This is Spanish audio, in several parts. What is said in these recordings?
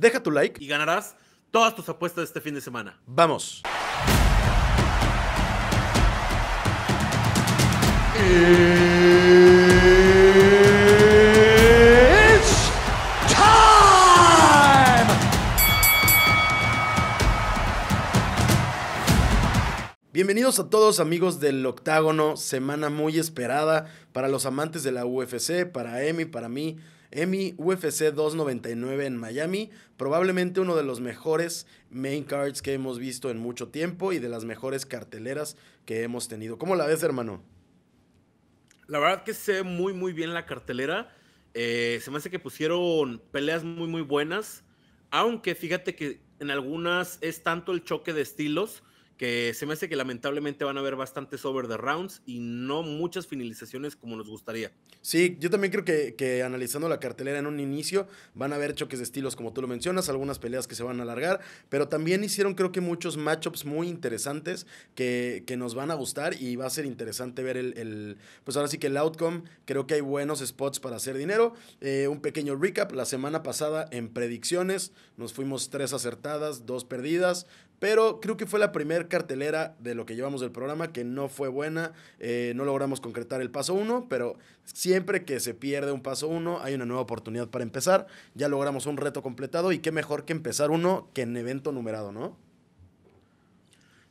deja tu like y ganarás todas tus apuestas de este fin de semana. ¡Vamos! It's time. Bienvenidos a todos amigos del Octágono, semana muy esperada para los amantes de la UFC, para Emi, para mí. EMI UFC 299 en Miami, probablemente uno de los mejores main cards que hemos visto en mucho tiempo y de las mejores carteleras que hemos tenido. ¿Cómo la ves, hermano? La verdad que sé muy, muy bien la cartelera. Eh, se me hace que pusieron peleas muy, muy buenas. Aunque fíjate que en algunas es tanto el choque de estilos que se me hace que lamentablemente van a haber bastantes over the rounds y no muchas finalizaciones como nos gustaría. Sí, yo también creo que, analizando la cartelera en un inicio van a haber choques de estilos como tú lo mencionas, algunas peleas que se van a alargar, pero también hicieron creo que muchos matchups muy interesantes que, nos van a gustar y va a ser interesante ver el, pues ahora sí que el outcome, creo que hay buenos spots para hacer dinero. Eh, un pequeño recap, la semana pasada en predicciones nos fuimos tres acertadas, dos perdidas, pero creo que fue la primera cartelera de lo que llevamos del programa que no fue buena. Eh, no logramos concretar el paso uno, pero siempre que se pierde un paso uno hay una nueva oportunidad para empezar. Ya logramos un reto completado y qué mejor que empezar uno que en evento numerado, ¿no?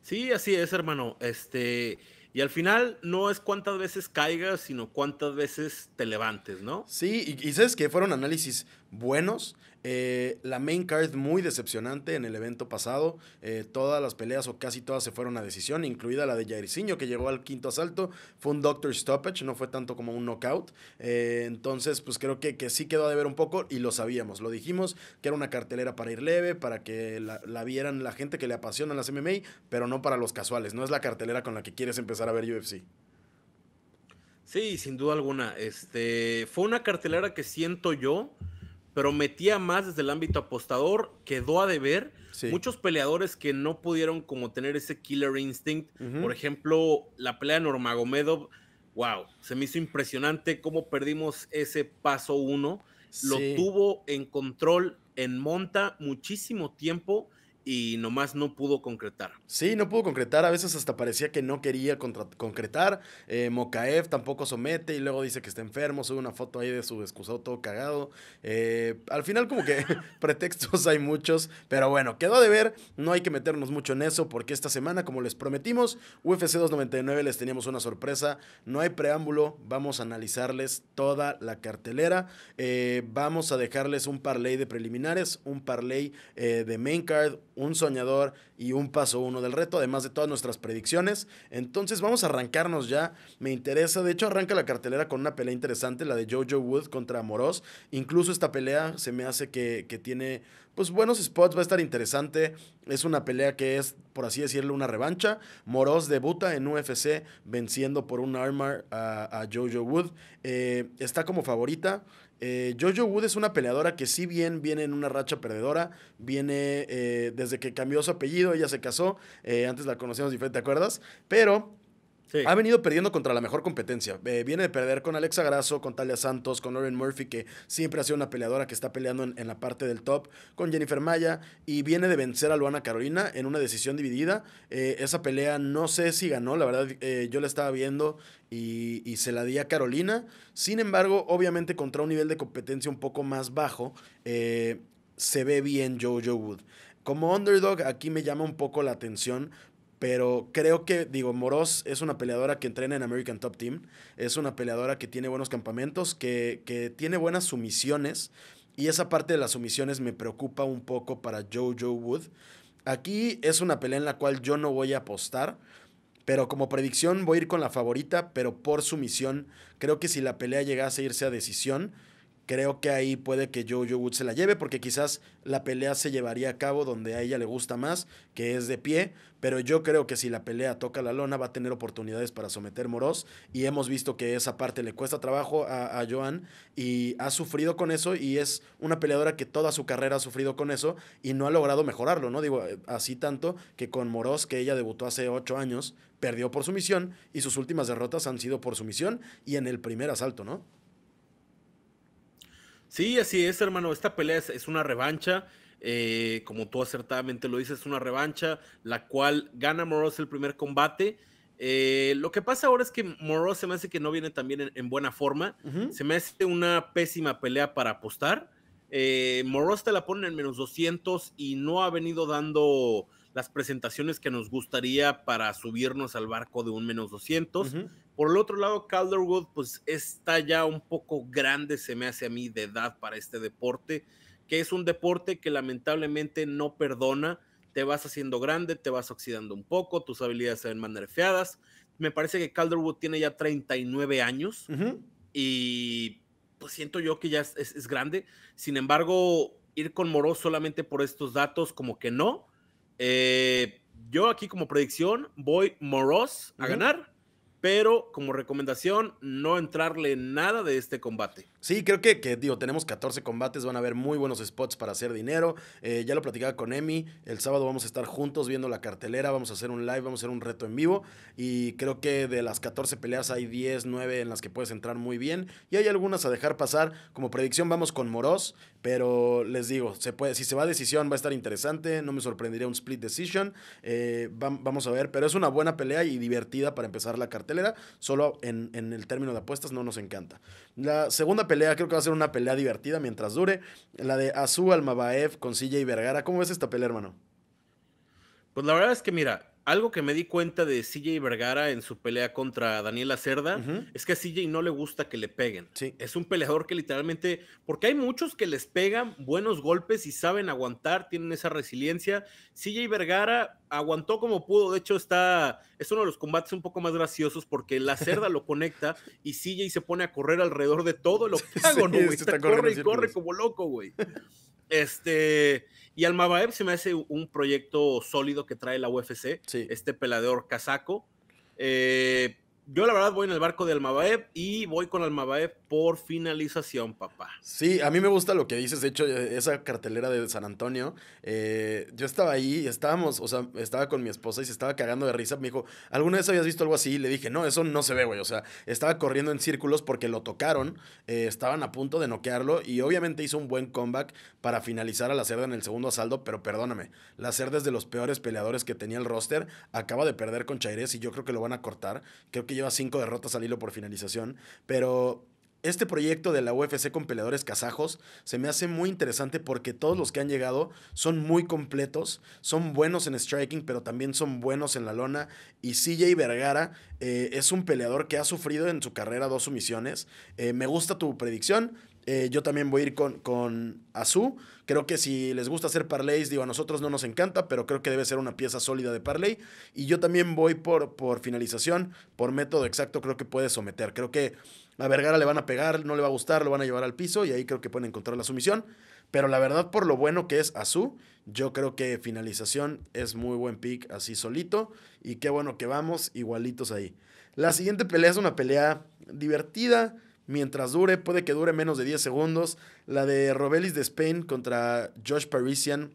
Sí, así es, hermano. Este, y al final no es cuántas veces caigas, sino cuántas veces te levantes, ¿no? Sí, y, y sabes que fueron análisis buenos. Eh, la main card muy decepcionante en el evento pasado. Eh, todas las peleas o casi todas se fueron a decisión, incluida la de Jairzinho, que llegó al quinto asalto. Fue un doctor stoppage, no fue tanto como un knockout. Eh, entonces, pues creo que, sí quedó a ver un poco y lo sabíamos. Lo dijimos que era una cartelera para ir leve, para que la, vieran la gente que le apasiona las MMA, pero no para los casuales. No es la cartelera con la que quieres empezar a ver UFC. Sí, sin duda alguna. Este, fue una cartelera que siento yo pero metía más desde el ámbito apostador, quedó a deber. Muchos peleadores que no pudieron como tener ese killer instinct, por ejemplo, la pelea de Normagomedov, wow, se me hizo impresionante cómo perdimos ese paso uno. Lo tuvo en control en monta muchísimo tiempo y nomás no pudo concretar. Sí, no pudo concretar, a veces hasta parecía que no quería concretar. Eh, Mokaev tampoco somete y luego dice que está enfermo, sube una foto ahí de su excusado todo cagado. Eh, al final como que pretextos hay muchos, pero bueno, quedó de ver, no hay que meternos mucho en eso porque esta semana, como les prometimos, UFC 299 les teníamos una sorpresa, no hay preámbulo, vamos a analizarles toda la cartelera, eh, vamos a dejarles un parlay de preliminares, un parlay eh, de main card, un soñador y un paso uno del reto, además de todas nuestras predicciones. Entonces vamos a arrancarnos ya. Me interesa, de hecho arranca la cartelera con una pelea interesante, la de Jojo Wood contra Moroz. Incluso esta pelea se me hace que, tiene pues buenos spots, va a estar interesante. Es una pelea que es, por así decirlo, una revancha. Moros debuta en UFC venciendo por un Armor a, Jojo Wood. Eh, está como favorita. Eh, Jojo Wood es una peleadora que si bien viene en una racha perdedora, viene eh, desde que cambió su apellido, ella se casó, eh, antes la conocíamos diferente, ¿te acuerdas? Pero ha venido perdiendo contra la mejor competencia. Eh, viene de perder con Alexa Grasso, con Talia Santos, con Lauren Murphy, que siempre ha sido una peleadora que está peleando en, la parte del top, con Jennifer Maya, y viene de vencer a Luana Carolina en una decisión dividida. Eh, esa pelea no sé si ganó, la verdad eh, yo la estaba viendo y, y, se la di a Carolina. Sin embargo, obviamente contra un nivel de competencia un poco más bajo, se ve bien Jojo Wood. Como underdog, aquí me llama un poco la atención pero creo que, digo, Moros es una peleadora que entrena en American Top Team. Es una peleadora que tiene buenos campamentos, que, que tiene buenas sumisiones. Y esa parte de las sumisiones me preocupa un poco para Joe Joe Wood. Aquí es una pelea en la cual yo no voy a apostar. Pero como predicción voy a ir con la favorita, pero por sumisión. Creo que si la pelea llegase a irse a decisión, creo que ahí puede que Jojo Wood se la lleve, porque quizás la pelea se llevaría a cabo donde a ella le gusta más, que es de pie, pero yo creo que si la pelea toca la lona va a tener oportunidades para someter Moros, y hemos visto que esa parte le cuesta trabajo a, a Joan, y ha sufrido con eso, y es una peleadora que toda su carrera ha sufrido con eso, y no ha logrado mejorarlo, ¿no? Digo, eh, así tanto que con Moros, que ella debutó hace ocho años, perdió por sumisión, y sus últimas derrotas han sido por sumisión y en el primer asalto, ¿no? Sí, así es, hermano. Esta pelea es, una revancha. Eh, como tú acertadamente lo dices, es una revancha, la cual gana Moros el primer combate. Eh, lo que pasa ahora es que Moros se me hace que no viene también en, buena forma. Se me hace una pésima pelea para apostar. Eh, te la pone en menos 200 y no ha venido dando las presentaciones que nos gustaría para subirnos al barco de un menos 200. Por el otro lado, Calderwood, pues está ya un poco grande, se me hace a mí, de edad para este deporte, que es un deporte que lamentablemente no perdona. Te vas haciendo grande, te vas oxidando un poco, tus habilidades se ven más Me parece que Calderwood tiene ya 39 años y pues siento yo que ya es, grande. Sin embargo, ir con Moroz solamente por estos datos, como que no. Eh, yo aquí como predicción voy Moros a ganar pero como recomendación, no entrarle nada de este combate. Sí, creo que, que, digo, tenemos 14 combates, van a haber muy buenos spots para hacer dinero. Eh, ya lo platicaba con Emi, el sábado vamos a estar juntos viendo la cartelera, vamos a hacer un live, vamos a hacer un reto en vivo y creo que de las 14 peleas hay 10, 9 en las que puedes entrar muy bien y hay algunas a dejar pasar. Como predicción vamos con Moros, pero les digo, se puede, si se va a decisión va a estar interesante, no me sorprendería un split decision, eh, vamos a ver, pero es una buena pelea y divertida para empezar la cartelera, solo en, en el término de apuestas no nos encanta. La segunda pelea creo que va a ser una pelea divertida mientras dure. La de Azú Almabaev con y Vergara. ¿Cómo ves esta pelea, hermano? Pues la verdad es que, mira, algo que me di cuenta de y Vergara en su pelea contra Daniela Cerda es que a CJ no le gusta que le peguen. Es un peleador que literalmente, porque hay muchos que les pegan buenos golpes y saben aguantar, tienen esa resiliencia. y Vergara aguantó como pudo. De hecho, está. Es uno de los combates un poco más graciosos porque la cerda lo conecta y y se pone a correr alrededor de todo lo que está corre y corre como loco, güey. Este. Y al se me hace un proyecto sólido que trae la UFC. Este pelador casaco. Eh, yo la verdad voy en el barco de Almabaev y voy con Almabaev por finalización, papá. Sí, a mí me gusta lo que dices. De hecho, eh, esa cartelera de San Antonio, eh, yo estaba ahí estábamos, o sea, estaba con mi esposa y se estaba cagando de risa. Me dijo, ¿alguna vez habías visto algo así? Y le dije, no, eso no se ve, güey. O sea, estaba corriendo en círculos porque lo tocaron, eh, estaban a punto de noquearlo y obviamente hizo un buen comeback para finalizar a la Cerda en el segundo asalto. Pero perdóname, la Cerda es de los peores peleadores que tenía el roster. Acaba de perder con Chaires y yo creo que lo van a cortar. Creo que lleva cinco derrotas al hilo por finalización. Pero este proyecto de la UFC con peleadores kazajos se me hace muy interesante porque todos los que han llegado son muy completos, son buenos en striking, pero también son buenos en la lona. Y CJ Vergara eh, es un peleador que ha sufrido en su carrera dos sumisiones. Eh, me gusta tu predicción, eh, yo también voy a ir con, con Azú. Creo que si les gusta hacer parlays, digo, a nosotros no nos encanta, pero creo que debe ser una pieza sólida de parlay. Y yo también voy por, por finalización, por método exacto, creo que puede someter. Creo que a Vergara le van a pegar, no le va a gustar, lo van a llevar al piso y ahí creo que pueden encontrar la sumisión. Pero la verdad, por lo bueno que es Azú, yo creo que finalización es muy buen pick así solito. Y qué bueno que vamos igualitos ahí. La siguiente pelea es una pelea divertida mientras dure, puede que dure menos de 10 segundos. La de Robelis de Spain contra Josh Parisian.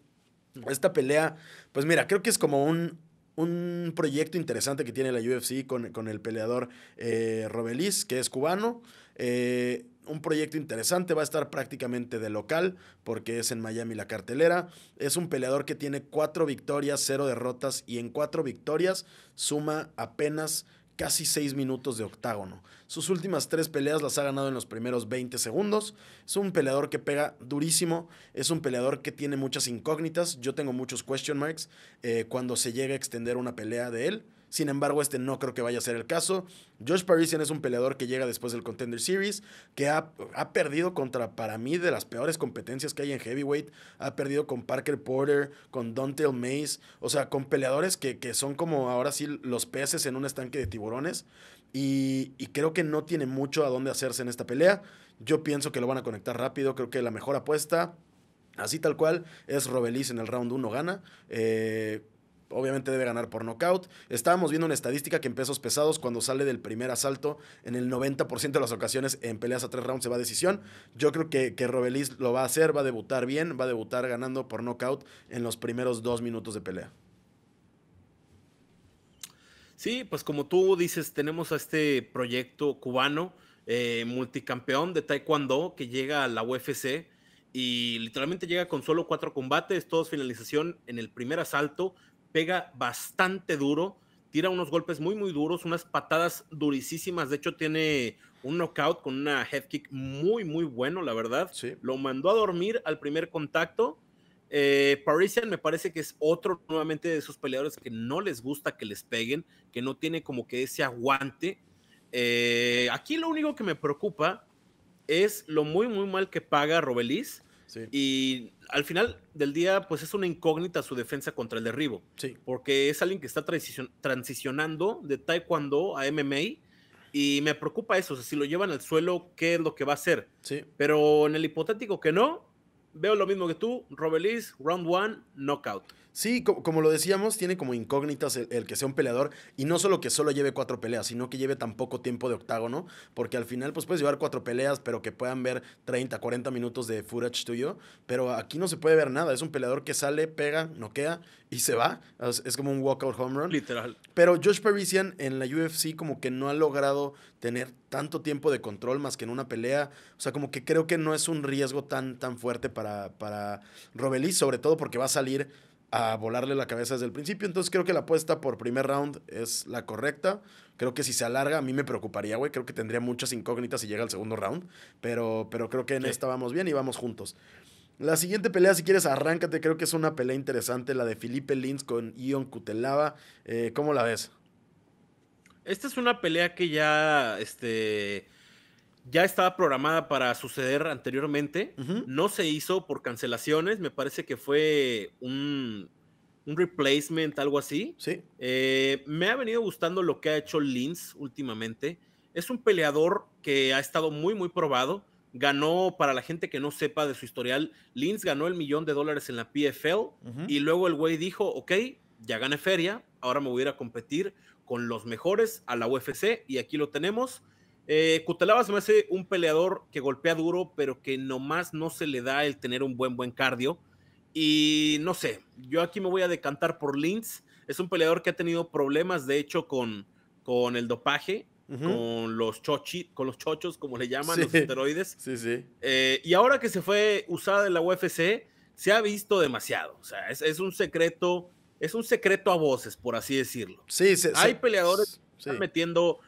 Esta pelea, pues mira, creo que es como un, un proyecto interesante que tiene la UFC con, el peleador eh, Robelis, que es cubano. Eh, un proyecto interesante, va a estar prácticamente de local, porque es en Miami la cartelera. Es un peleador que tiene cuatro victorias, cero derrotas, y en cuatro victorias suma apenas casi 6 minutos de octágono. Sus últimas 3 peleas las ha ganado en los primeros 20 segundos. Es un peleador que pega durísimo, es un peleador que tiene muchas incógnitas. Yo tengo muchos question marks eh, cuando se llega a extender una pelea de él. Sin embargo, este no creo que vaya a ser el caso. Josh Parisian es un peleador que llega después del Contender Series, que ha, perdido contra, para mí, de las peores competencias que hay en heavyweight. Ha perdido con Parker Porter, con Dontel Mays, o sea, con peleadores que, son como ahora sí los peces en un estanque de tiburones. Y, creo que no tiene mucho a dónde hacerse en esta pelea. Yo pienso que lo van a conectar rápido. Creo que la mejor apuesta, así tal cual, es Robelis en el round 1 gana. Eh, obviamente debe ganar por nocaut. Estábamos viendo una estadística que en pesos pesados, cuando sale del primer asalto, en el 90% de las ocasiones en peleas a tres rounds se va a decisión. Yo creo que, que Robelis lo va a hacer, va a debutar bien, va a debutar ganando por nocaut en los primeros dos minutos de pelea. Sí, pues como tú dices, tenemos a este proyecto cubano, eh, multicampeón de Taekwondo, que llega a la UFC y literalmente llega con solo cuatro combates, todos finalización en el primer asalto, pega bastante duro, tira unos golpes muy, muy duros, unas patadas durísimas. De hecho, tiene un knockout con una head kick muy, muy bueno, la verdad. Lo mandó a dormir al primer contacto. Eh, Parisian me parece que es otro nuevamente de esos peleadores que no les gusta que les peguen, que no tiene como que ese aguante. Eh, aquí lo único que me preocupa es lo muy, muy mal que paga Robelis y al final del día, pues es una incógnita su defensa contra el derribo. Porque es alguien que está transicionando de taekwondo a MMA. Y me preocupa eso. si lo llevan al suelo, ¿qué es lo que va a hacer? Pero en el hipotético que no, veo lo mismo que tú. Robelis, round one, knockout. Sí, como lo decíamos, tiene como incógnitas el, que sea un peleador y no solo que solo lleve cuatro peleas, sino que lleve tan poco tiempo de octágono, porque al final pues puedes llevar cuatro peleas, pero que puedan ver 30, 40 minutos de footage tuyo, pero aquí no se puede ver nada, es un peleador que sale, pega, noquea y se va, es, como un walkout home run. Literal. Pero Josh Parisian en la UFC como que no ha logrado tener tanto tiempo de control más que en una pelea, o sea, como que creo que no es un riesgo tan, tan fuerte para, para sobre todo porque va a salir a volarle la cabeza desde el principio. Entonces creo que la apuesta por primer round es la correcta. Creo que si se alarga, a mí me preocuparía, güey. Creo que tendría muchas incógnitas si llega al segundo round. Pero, pero creo que en esta vamos bien y vamos juntos. La siguiente pelea, si quieres, arráncate. Creo que es una pelea interesante, la de Felipe Lins con Ion Cutelaba. Eh, ¿Cómo la ves? Esta es una pelea que ya, este, ya estaba programada para suceder anteriormente, no se hizo por cancelaciones, me parece que fue un, un replacement, algo así. Sí. Eh, me ha venido gustando lo que ha hecho Lins últimamente. Es un peleador que ha estado muy, muy probado. Ganó, para la gente que no sepa de su historial, Lins ganó el millón de dólares en la PFL y luego el güey dijo, ok, ya gané feria, ahora me voy a ir a competir con los mejores a la UFC y aquí lo tenemos eh, se me hace un peleador que golpea duro, pero que nomás no se le da el tener un buen, buen cardio. Y no sé, yo aquí me voy a decantar por Lins. Es un peleador que ha tenido problemas, de hecho, con, con el dopaje, con, los chochi, con los chochos, como le llaman, los esteroides. Sí, sí. Eh, y ahora que se fue usada en la UFC, se ha visto demasiado. O sea, es, un secreto, es un secreto a voces, por así decirlo. Sí, sí Hay peleadores que están metiendo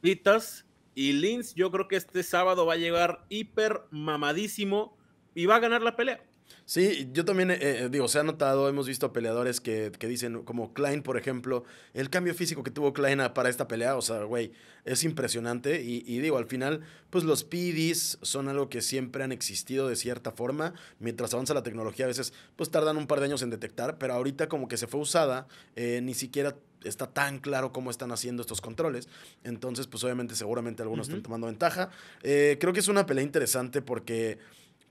pitas y Lins, yo creo que este sábado va a llegar hiper mamadísimo y va a ganar la pelea. Sí, yo también, eh, eh, digo, se ha notado, hemos visto peleadores que, dicen, como Klein, por ejemplo, el cambio físico que tuvo Klein para esta pelea, o sea, güey, es impresionante. Y, digo, al final, pues los PIDs son algo que siempre han existido de cierta forma. Mientras avanza la tecnología, a veces, pues tardan un par de años en detectar, pero ahorita como que se fue usada, eh, ni siquiera está tan claro cómo están haciendo estos controles. Entonces, pues obviamente, seguramente algunos están tomando ventaja. creo que es una pelea interesante porque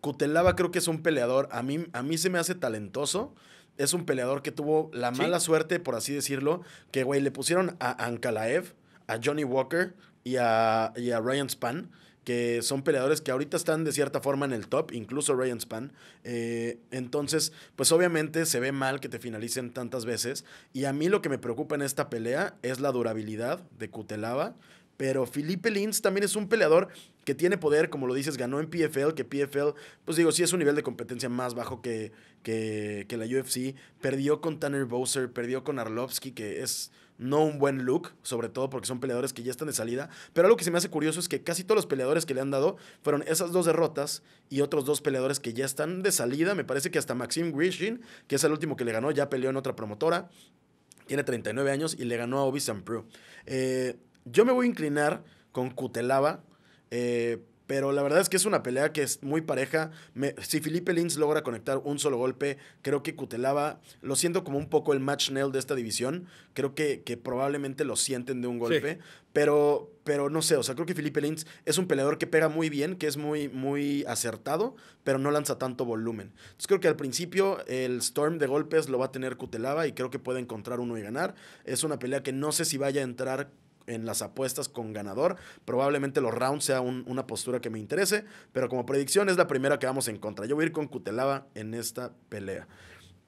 cutelava creo que es un peleador, a mí, a mí se me hace talentoso. Es un peleador que tuvo la mala suerte, por así decirlo, que, güey, le pusieron a Ankalaev, a Johnny Walker y a, Ryan Span que son peleadores que ahorita están de cierta forma en el top, incluso Ryan Span. Eh, entonces, pues obviamente se ve mal que te finalicen tantas veces. Y a mí lo que me preocupa en esta pelea es la durabilidad de Cutelaba. Pero Felipe Lins también es un peleador que tiene poder, como lo dices, ganó en PFL, que PFL, pues digo, sí es un nivel de competencia más bajo que, que, la UFC. Perdió con Tanner Bowser, perdió con Arlovski, que es no un buen look, sobre todo porque son peleadores que ya están de salida. Pero algo que se me hace curioso es que casi todos los peleadores que le han dado fueron esas dos derrotas y otros dos peleadores que ya están de salida. Me parece que hasta Maxim Grishin, que es el último que le ganó, ya peleó en otra promotora. Tiene 39 años y le ganó a Obi Sampru. Eh, yo me voy a inclinar con Cutelaba eh, pero la verdad es que es una pelea que es muy pareja. si Felipe Lins logra conectar un solo golpe, creo que Cutelaba, lo siento como un poco el match nail de esta división. Creo que, que probablemente lo sienten de un golpe. Pero, pero no sé, o sea, creo que Felipe Lins es un peleador que pega muy bien, que es muy, muy acertado, pero no lanza tanto volumen. Entonces creo que al principio el storm de golpes lo va a tener Cutelaba y creo que puede encontrar uno y ganar. Es una pelea que no sé si vaya a entrar en las apuestas con ganador. Probablemente los rounds sea una postura que me interese, pero como predicción es la primera que vamos en contra. Yo voy a ir con Cutelaba en esta pelea.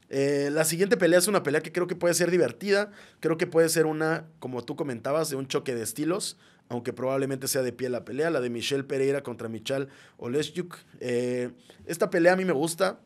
Eh, la siguiente pelea es una pelea que creo que puede ser divertida, creo que puede ser una, como tú comentabas, de un choque de estilos, aunque probablemente sea de pie la pelea, la de Michelle Pereira contra Michal Oleschuk. Eh, esta pelea a mí me gusta.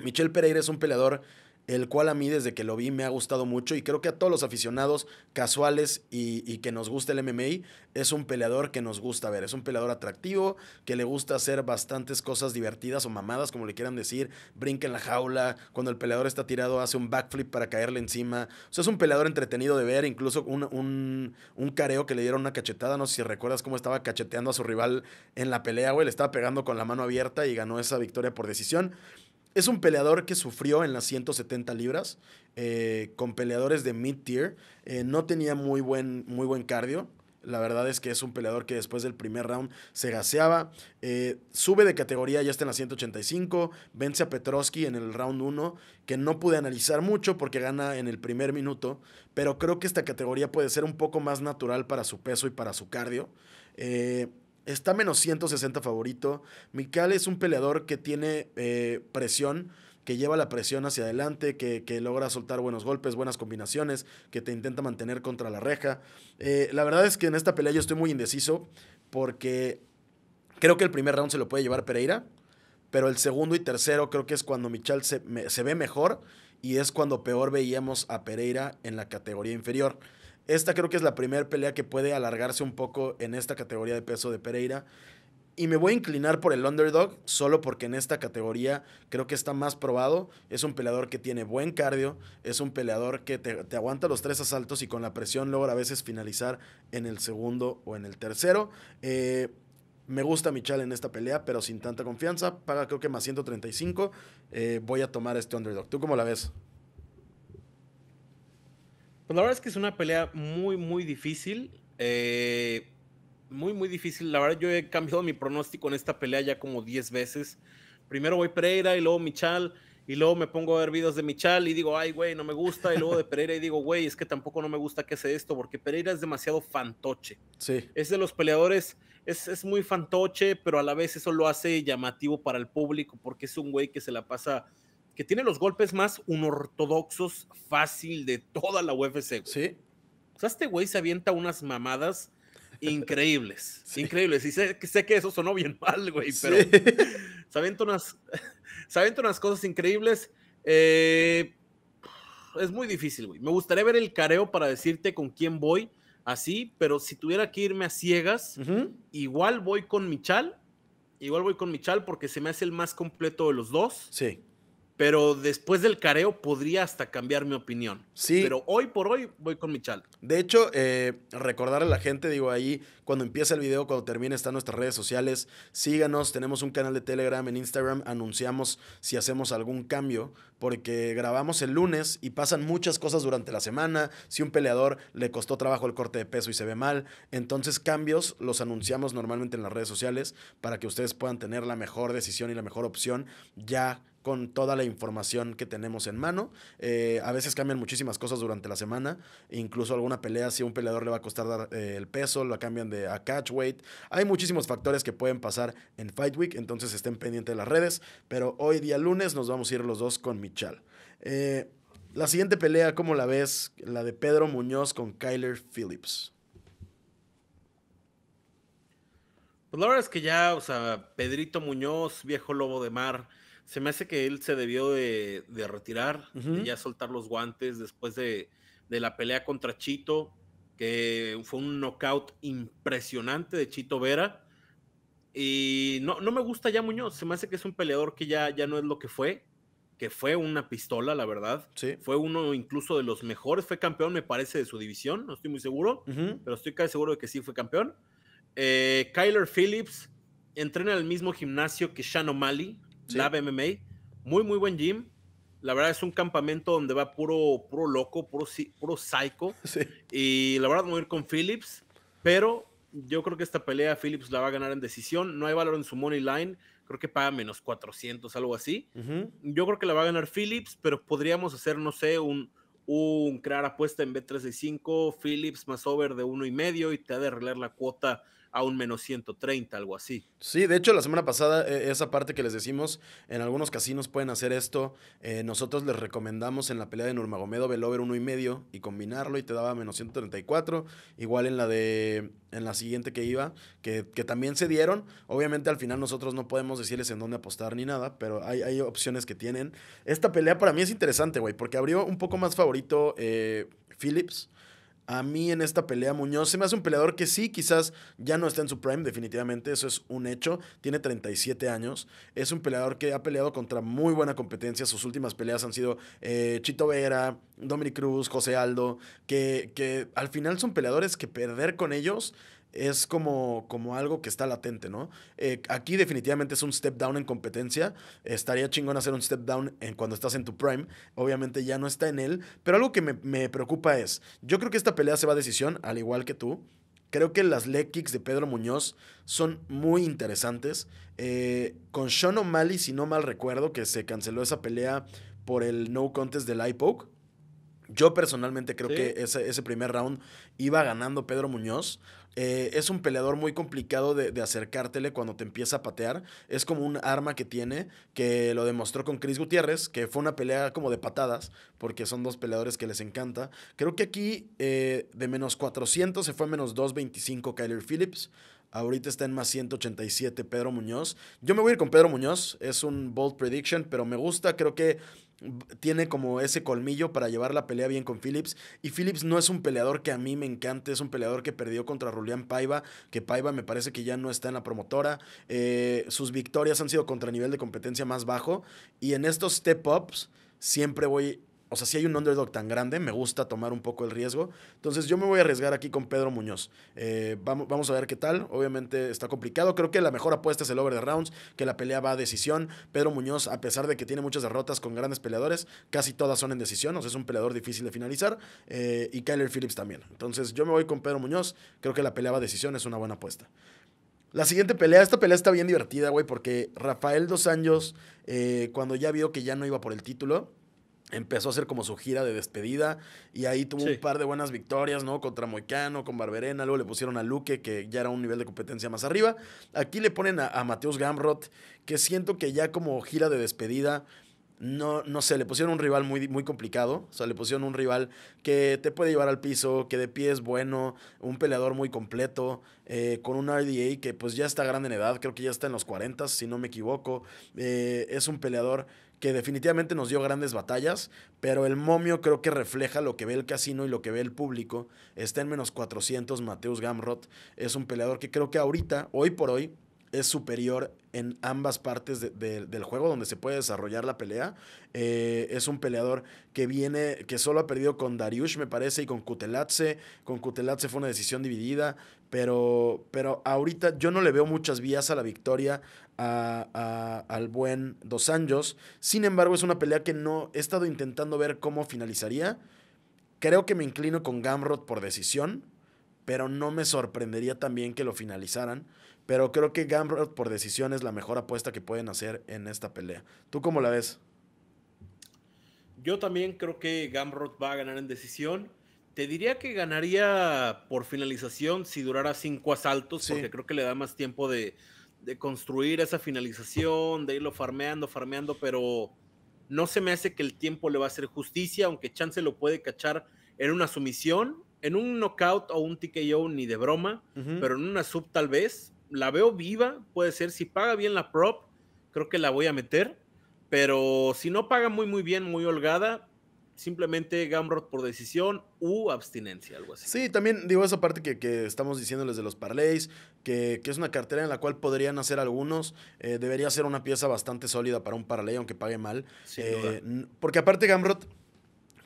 Michelle Pereira es un peleador el cual a mí desde que lo vi me ha gustado mucho y creo que a todos los aficionados casuales y, que nos gusta el MMA, es un peleador que nos gusta ver, es un peleador atractivo, que le gusta hacer bastantes cosas divertidas o mamadas, como le quieran decir, brinca en la jaula, cuando el peleador está tirado hace un backflip para caerle encima, o sea, es un peleador entretenido de ver, incluso un, un, un careo que le dieron una cachetada, no sé si recuerdas cómo estaba cacheteando a su rival en la pelea, güey, le estaba pegando con la mano abierta y ganó esa victoria por decisión. Es un peleador que sufrió en las 170 libras eh, con peleadores de mid-tier. Eh, no tenía muy buen, muy buen cardio. La verdad es que es un peleador que después del primer round se gaseaba. Eh, sube de categoría, ya está en la 185. Vence a Petroski en el round 1, que no pude analizar mucho porque gana en el primer minuto. Pero creo que esta categoría puede ser un poco más natural para su peso y para su cardio está menos 160 favorito. Michal es un peleador que tiene eh, presión, que lleva la presión hacia adelante, que, logra soltar buenos golpes, buenas combinaciones, que te intenta mantener contra la reja. Eh, la verdad es que en esta pelea yo estoy muy indeciso porque creo que el primer round se lo puede llevar Pereira, pero el segundo y tercero creo que es cuando Michal se, se ve mejor y es cuando peor veíamos a Pereira en la categoría inferior. Esta creo que es la primera pelea que puede alargarse un poco en esta categoría de peso de Pereira. Y me voy a inclinar por el underdog solo porque en esta categoría creo que está más probado. Es un peleador que tiene buen cardio, es un peleador que te, aguanta los tres asaltos y con la presión logra a veces finalizar en el segundo o en el tercero. Eh, me gusta Michal en esta pelea, pero sin tanta confianza. Paga creo que más 135. Eh, voy a tomar este underdog. ¿Tú cómo la ves? Pues la verdad es que es una pelea muy, muy difícil. Eh, muy, muy difícil. La verdad, yo he cambiado mi pronóstico en esta pelea ya como 10 veces. Primero voy Pereira y luego Michal. Y luego me pongo a ver videos de Michal y digo, ay, güey, no me gusta. Y luego de Pereira y digo, güey, es que tampoco no me gusta que hace esto, porque Pereira es demasiado fantoche. Sí. Es de los peleadores, es, es muy fantoche, pero a la vez eso lo hace llamativo para el público, porque es un güey que se la pasa que tiene los golpes más unortodoxos fácil de toda la UFC. Sí. O sea, este güey se avienta unas mamadas increíbles, increíbles. Y sé, que eso sonó bien mal, güey, pero se, avienta unas, se unas cosas increíbles. Eh, es muy difícil, güey. Me gustaría ver el careo para decirte con quién voy, así, pero si tuviera que irme a ciegas, igual voy con Michal, igual voy con Michal porque se me hace el más completo de los dos. Sí pero después del careo podría hasta cambiar mi opinión. Sí. Pero hoy por hoy voy con mi chal. De hecho, eh, recordar a la gente, digo, ahí cuando empieza el video, cuando termine, están nuestras redes sociales. Síganos, tenemos un canal de Telegram, en Instagram anunciamos si hacemos algún cambio, porque grabamos el lunes y pasan muchas cosas durante la semana. Si un peleador le costó trabajo el corte de peso y se ve mal, entonces cambios los anunciamos normalmente en las redes sociales para que ustedes puedan tener la mejor decisión y la mejor opción ya con toda la información que tenemos en mano. Eh, a veces cambian muchísimas cosas durante la semana, incluso alguna pelea, si a un peleador le va a costar dar, eh, el peso, lo cambian de a catch weight. Hay muchísimos factores que pueden pasar en Fight Week, entonces estén pendientes de las redes, pero hoy día lunes nos vamos a ir los dos con Michal. Eh, la siguiente pelea, ¿cómo la ves? La de Pedro Muñoz con Kyler Phillips. Pues la verdad es que ya, o sea, Pedrito Muñoz, viejo lobo de mar, se me hace que él se debió de, retirar, de ya soltar los guantes después de, la pelea contra Chito, que fue un knockout impresionante de Chito Vera. Y no, no me gusta ya Muñoz, se me hace que es un peleador que ya, ya no es lo que fue, que fue una pistola, la verdad. Fue uno incluso de los mejores, fue campeón, me parece, de su división, no estoy muy seguro, pero estoy casi seguro de que sí fue campeón. Eh, Kyler Phillips entrena en el mismo gimnasio que Shannon Mali, la Lab MMA. Muy, muy buen gym. La verdad es un campamento donde va puro, loco, puro, puro psycho. Y la verdad, voy a con Phillips, pero yo creo que esta pelea Phillips la va a ganar en decisión. No hay valor en su money line. Creo que paga menos 400, algo así. Yo creo que la va a ganar Phillips, pero podríamos hacer, no sé, un, un crear apuesta en B365, Phillips más over de uno y medio y te ha de arreglar la cuota a un menos 130, algo así. Sí, de hecho la semana pasada e, esa parte que les decimos, en algunos casinos pueden hacer esto, eh, nosotros les recomendamos en la pelea de Nurmagomedov el over uno y medio y combinarlo y te daba menos 134, igual en la de en la siguiente que iba, que, también se dieron. Obviamente al final nosotros no podemos decirles en dónde apostar ni nada, pero hay, hay opciones que tienen. Esta pelea para mí es interesante, güey, porque abrió un poco más favorito eh, Phillips. A mí en esta pelea Muñoz se me hace un peleador que sí, quizás ya no está en su prime, definitivamente, eso es un hecho. Tiene 37 años, es un peleador que ha peleado contra muy buena competencia. Sus últimas peleas han sido eh, Chito Vera, Dominic Cruz, José Aldo, que, que al final son peleadores que perder con ellos es como, como algo que está latente, ¿no? Eh, aquí definitivamente es un step down en competencia. Estaría chingón hacer un step down en cuando estás en tu prime. Obviamente ya no está en él. Pero algo que me, preocupa es, yo creo que esta pelea se va a decisión, al igual que tú. Creo que las leg kicks de Pedro Muñoz son muy interesantes. Eh, con Sean O'Malley, si no mal recuerdo, que se canceló esa pelea por el no contest del iPoke. Yo personalmente creo que ese, primer round iba ganando Pedro Muñoz. Eh, es un peleador muy complicado de, de, acercártele cuando te empieza a patear. Es como un arma que tiene, que lo demostró con Chris Gutiérrez, que fue una pelea como de patadas, porque son dos peleadores que les encanta. Creo que aquí eh, de menos 400 se fue a menos 225 Kyler Phillips. Ahorita está en más 187 Pedro Muñoz. Yo me voy a ir con Pedro Muñoz. Es un bold prediction, pero me gusta. Creo que tiene como ese colmillo para llevar la pelea bien con Phillips. Y Phillips no es un peleador que a mí me encante, es un peleador que perdió contra Julián Paiva, que Paiva me parece que ya no está en la promotora. Eh, sus victorias han sido contra nivel de competencia más bajo. Y en estos step-ups siempre voy o sea, si hay un underdog tan grande, me gusta tomar un poco el riesgo. Entonces yo me voy a arriesgar aquí con Pedro Muñoz. Eh, vamos, a ver qué tal. Obviamente está complicado. Creo que la mejor apuesta es el over de rounds, que la pelea va a decisión. Pedro Muñoz, a pesar de que tiene muchas derrotas con grandes peleadores, casi todas son en decisión. O sea, es un peleador difícil de finalizar. Eh, y Kyler Phillips también. Entonces yo me voy con Pedro Muñoz. Creo que la pelea va a decisión. Es una buena apuesta. La siguiente pelea, esta pelea está bien divertida, güey, porque Rafael Dos Años, eh, cuando ya vio que ya no iba por el título, Empezó a hacer como su gira de despedida y ahí tuvo un par de buenas victorias, ¿no? Contra Moicano, con Barberena, luego le pusieron a Luque, que ya era un nivel de competencia más arriba. Aquí le ponen a, Mateus Gamrot, que siento que ya como gira de despedida no, no sé, le pusieron un rival muy, muy complicado. O sea, le pusieron un rival que te puede llevar al piso, que de pie es bueno, un peleador muy completo, eh, con un RDA que pues ya está grande en edad, creo que ya está en los 40, si no me equivoco. Eh, es un peleador que definitivamente nos dio grandes batallas, pero el momio creo que refleja lo que ve el casino y lo que ve el público. Está en menos 400 Mateus Gamrot. Es un peleador que creo que ahorita, hoy por hoy, es superior en ambas partes del juego donde se puede desarrollar la pelea. Eh, es un peleador que viene, que solo ha perdido con Dariush, me parece, y con Kutelatse. Con Kutelatse fue una decisión dividida, pero, pero ahorita yo no le veo muchas vías a la victoria a, al buen Dos Anjos. Sin embargo, es una pelea que no he estado intentando ver cómo finalizaría. Creo que me inclino con Gamrot por decisión, pero no me sorprendería también que lo finalizaran. Pero creo que Gamrot por decisión es la mejor apuesta que pueden hacer en esta pelea. ¿Tú cómo la ves? Yo también creo que Gamrot va a ganar en decisión. Te diría que ganaría por finalización si durara cinco asaltos, porque creo que le da más tiempo de, construir esa finalización, de irlo farmeando, farmeando, pero no se me hace que el tiempo le va a hacer justicia, aunque Chance lo puede cachar en una sumisión, en un knockout o un TKO ni de broma, pero en una sub tal vez, la veo viva, puede ser. Si paga bien la prop, creo que la voy a meter. Pero si no paga muy, muy bien, muy holgada, simplemente Gamrot por decisión u abstinencia, algo así. Sí, también digo esa parte que, que estamos diciéndoles de los parlays, que, es una cartera en la cual podrían hacer algunos. Eh, debería ser una pieza bastante sólida para un parlay, aunque pague mal. Eh, porque aparte Gamrot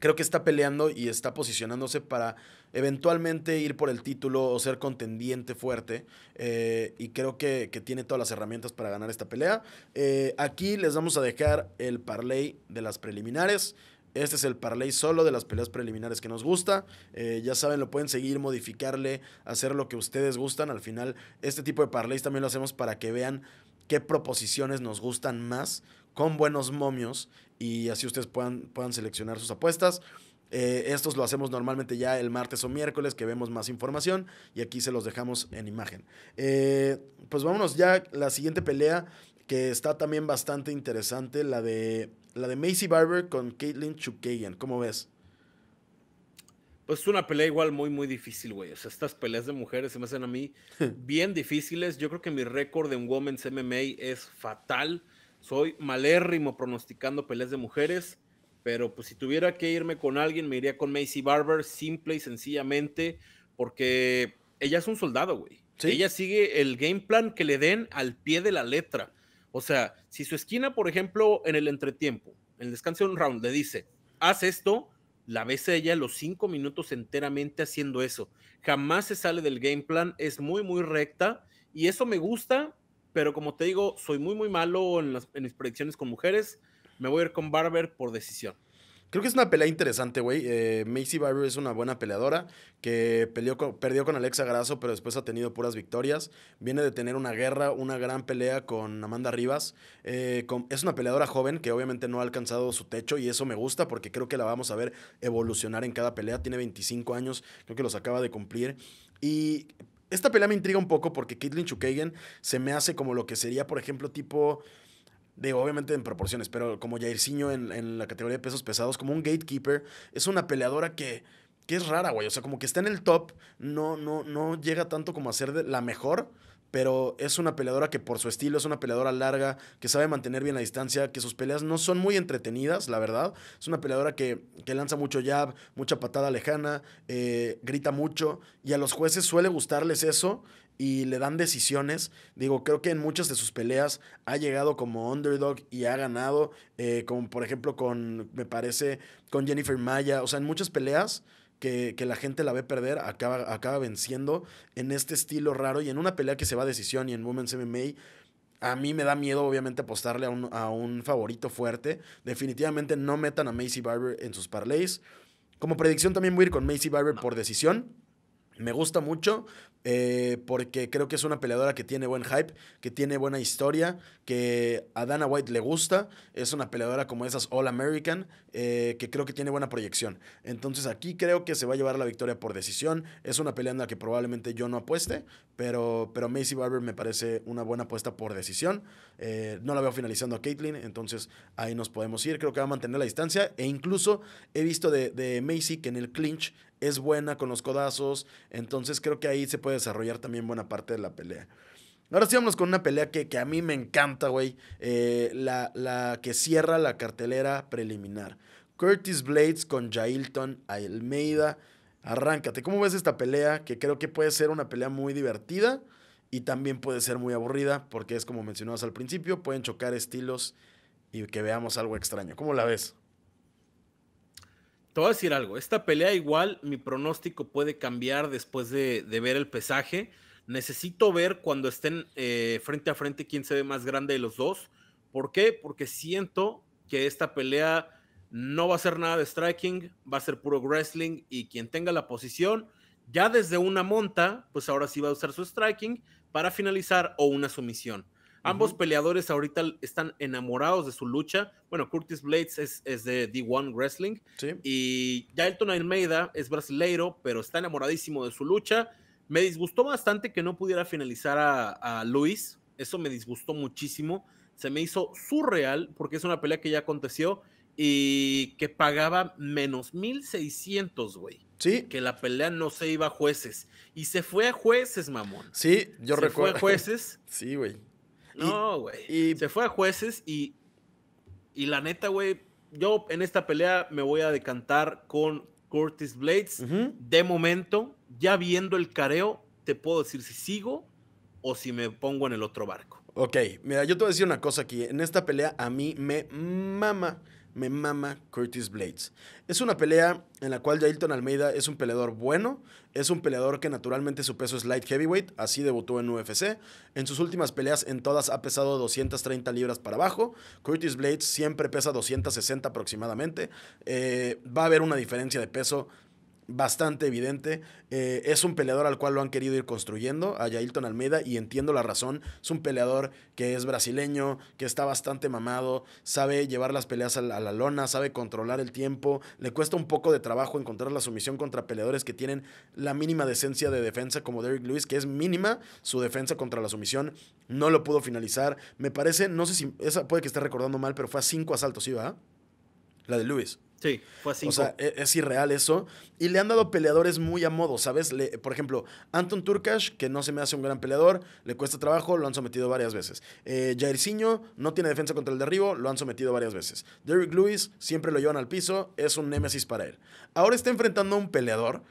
creo que está peleando y está posicionándose para eventualmente ir por el título o ser contendiente fuerte. Eh, y creo que, tiene todas las herramientas para ganar esta pelea. Eh, aquí les vamos a dejar el parlay de las preliminares. Este es el parlay solo de las peleas preliminares que nos gusta. Eh, ya saben, lo pueden seguir, modificarle, hacer lo que ustedes gustan. Al final, este tipo de parlays también lo hacemos para que vean qué proposiciones nos gustan más con buenos momios y así ustedes puedan, puedan seleccionar sus apuestas. Eh, estos lo hacemos normalmente ya el martes o miércoles que vemos más información y aquí se los dejamos en imagen. Eh, pues vámonos ya la siguiente pelea que está también bastante interesante, la de, la de Macy Barber con Caitlin Chukagian. ¿Cómo ves? Pues es una pelea igual muy, muy difícil, güey. O sea, estas peleas de mujeres se me hacen a mí bien difíciles. Yo creo que mi récord en Women's MMA es fatal soy malérrimo pronosticando peleas de mujeres, pero pues si tuviera que irme con alguien, me iría con Macy Barber, simple y sencillamente, porque ella es un soldado, güey. Ella sigue el game plan que le den al pie de la letra. O sea, si su esquina, por ejemplo, en el entretiempo, en el descanso de un round, le dice, haz esto, la ves a ella los cinco minutos enteramente haciendo eso. Jamás se sale del game plan, es muy, muy recta y eso me gusta pero como te digo, soy muy, muy malo en, mis predicciones con mujeres. Me voy a ir con Barber por decisión. Creo que es una pelea interesante, güey. Eh, Macy Barber es una buena peleadora que peleó perdió con Alexa Grasso, pero después ha tenido puras victorias. Viene de tener una guerra, una gran pelea con Amanda Rivas. Eh, es una peleadora joven que obviamente no ha alcanzado su techo y eso me gusta porque creo que la vamos a ver evolucionar en cada pelea. Tiene 25 años, creo que los acaba de cumplir. Y esta pelea me intriga un poco porque Caitlyn Chukagen se me hace como lo que sería, por ejemplo, tipo. De, obviamente en proporciones, pero como Jairzinho en, en la categoría de pesos pesados, como un gatekeeper, es una peleadora que que es rara, güey. O sea, como que está en el top, no, no, no llega tanto como a ser de la mejor, pero es una peleadora que por su estilo es una peleadora larga, que sabe mantener bien la distancia, que sus peleas no son muy entretenidas, la verdad. Es una peleadora que, lanza mucho jab, mucha patada lejana, eh, grita mucho y a los jueces suele gustarles eso y le dan decisiones. Digo, creo que en muchas de sus peleas ha llegado como underdog y ha ganado, eh, como por ejemplo con, me parece, con Jennifer Maya. O sea, en muchas peleas que, la gente la ve perder, acaba, acaba venciendo en este estilo raro y en una pelea que se va a decisión y en Women's MMA. A mí me da miedo, obviamente, apostarle a un, a un favorito fuerte. Definitivamente no metan a Macy Barber en sus parlays. Como predicción también voy a ir con Macy Barber por decisión. Me gusta mucho eh, porque creo que es una peleadora que tiene buen hype, que tiene buena historia, que a Dana White le gusta. Es una peleadora como esas All American, eh, que creo que tiene buena proyección. Entonces aquí creo que se va a llevar la victoria por decisión. Es una pelea en la que probablemente yo no apueste, pero, pero Macy Barber me parece una buena apuesta por decisión. Eh, no la veo finalizando a Caitlin, entonces ahí nos podemos ir. Creo que va a mantener la distancia e incluso he visto de Macy que en el clinch es buena con los codazos, entonces creo que ahí se puede desarrollar también buena parte de la pelea. Ahora sí vamos con una pelea que, a mí me encanta, güey. Eh, la, la, que cierra la cartelera preliminar. Curtis Blades con Jailton Almeida. Arráncate. ¿Cómo ves esta pelea? Que creo que puede ser una pelea muy divertida y también puede ser muy aburrida, porque es como mencionabas al principio, pueden chocar estilos y que veamos algo extraño. ¿Cómo la ves? Te voy a decir algo, esta pelea igual mi pronóstico puede cambiar después de, ver el pesaje. Necesito ver cuando estén eh, frente a frente quién se ve más grande de los dos. ¿Por qué? Porque siento que esta pelea no va a ser nada de striking, va a ser puro wrestling y quien tenga la posición, ya desde una monta, pues ahora sí va a usar su striking para finalizar o una sumisión. Ambos peleadores ahorita están enamorados de su lucha. Bueno, Curtis Blades es, de D1 Wrestling. Sí. Y Jailton Almeida es brasileiro, pero está enamoradísimo de su lucha. Me disgustó bastante que no pudiera finalizar a, Luis. Eso me disgustó muchísimo. Se me hizo surreal porque es una pelea que ya aconteció y que pagaba menos 1600, güey. Sí. Que la pelea no se iba a jueces. Y se fue a jueces, mamón. Sí, yo recuerdo. Se fue a jueces. sí, güey no, güey. se fue a jueces y, y la neta, güey, yo en esta pelea me voy a decantar con Curtis Blades. De momento, ya viendo el careo, te puedo decir si sigo o si me pongo en el otro barco. Ok, mira, yo te voy a decir una cosa aquí. En esta pelea a mí me mama me mama Curtis Blades. Es una pelea en la cual Jailton Almeida es un peleador bueno, es un peleador que naturalmente su peso es light heavyweight, así debutó en UFC. En sus últimas peleas en todas ha pesado 230 libras para abajo. Curtis Blades siempre pesa 260 aproximadamente. Eh, va a haber una diferencia de peso bastante evidente. Eh, es un peleador al cual lo han querido ir construyendo, a Yailton Almeida, y entiendo la razón. Es un peleador que es brasileño, que está bastante mamado, sabe llevar las peleas a la, lona, sabe controlar el tiempo. Le cuesta un poco de trabajo encontrar la sumisión contra peleadores que tienen la mínima decencia de defensa, como Derrick Lewis, que es mínima su defensa contra la sumisión. No lo pudo finalizar. Me parece, no sé si, esa puede que esté recordando mal, pero fue a cinco asaltos, iba La de Lewis. Sí, fue así. O sea, e-, es, irreal eso. Y le han dado peleadores muy a modo, ¿sabes? Le, por ejemplo, Anton Turkash, que no se me hace un gran peleador, le cuesta trabajo, lo han sometido varias veces. Eh, Jairzinho no tiene defensa contra el derribo, lo han sometido varias veces. Derrick Lewis siempre lo llevan al piso, es un némesis para él. Ahora está enfrentando a un peleador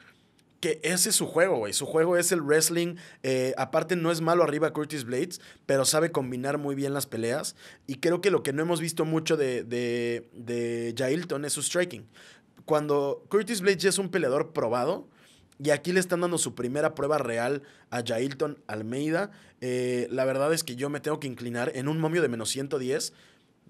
que ese es su juego, güey. Su juego es el wrestling. Eh, aparte, no es malo arriba Curtis Blades, pero sabe combinar muy bien las peleas. Y creo que lo que no hemos visto mucho de, de, de es su striking. Cuando Curtis Blades ya es un peleador probado, y aquí le están dando su primera prueba real a Jailton Almeida. Eh, la verdad es que yo me tengo que inclinar en un momio de menos 110.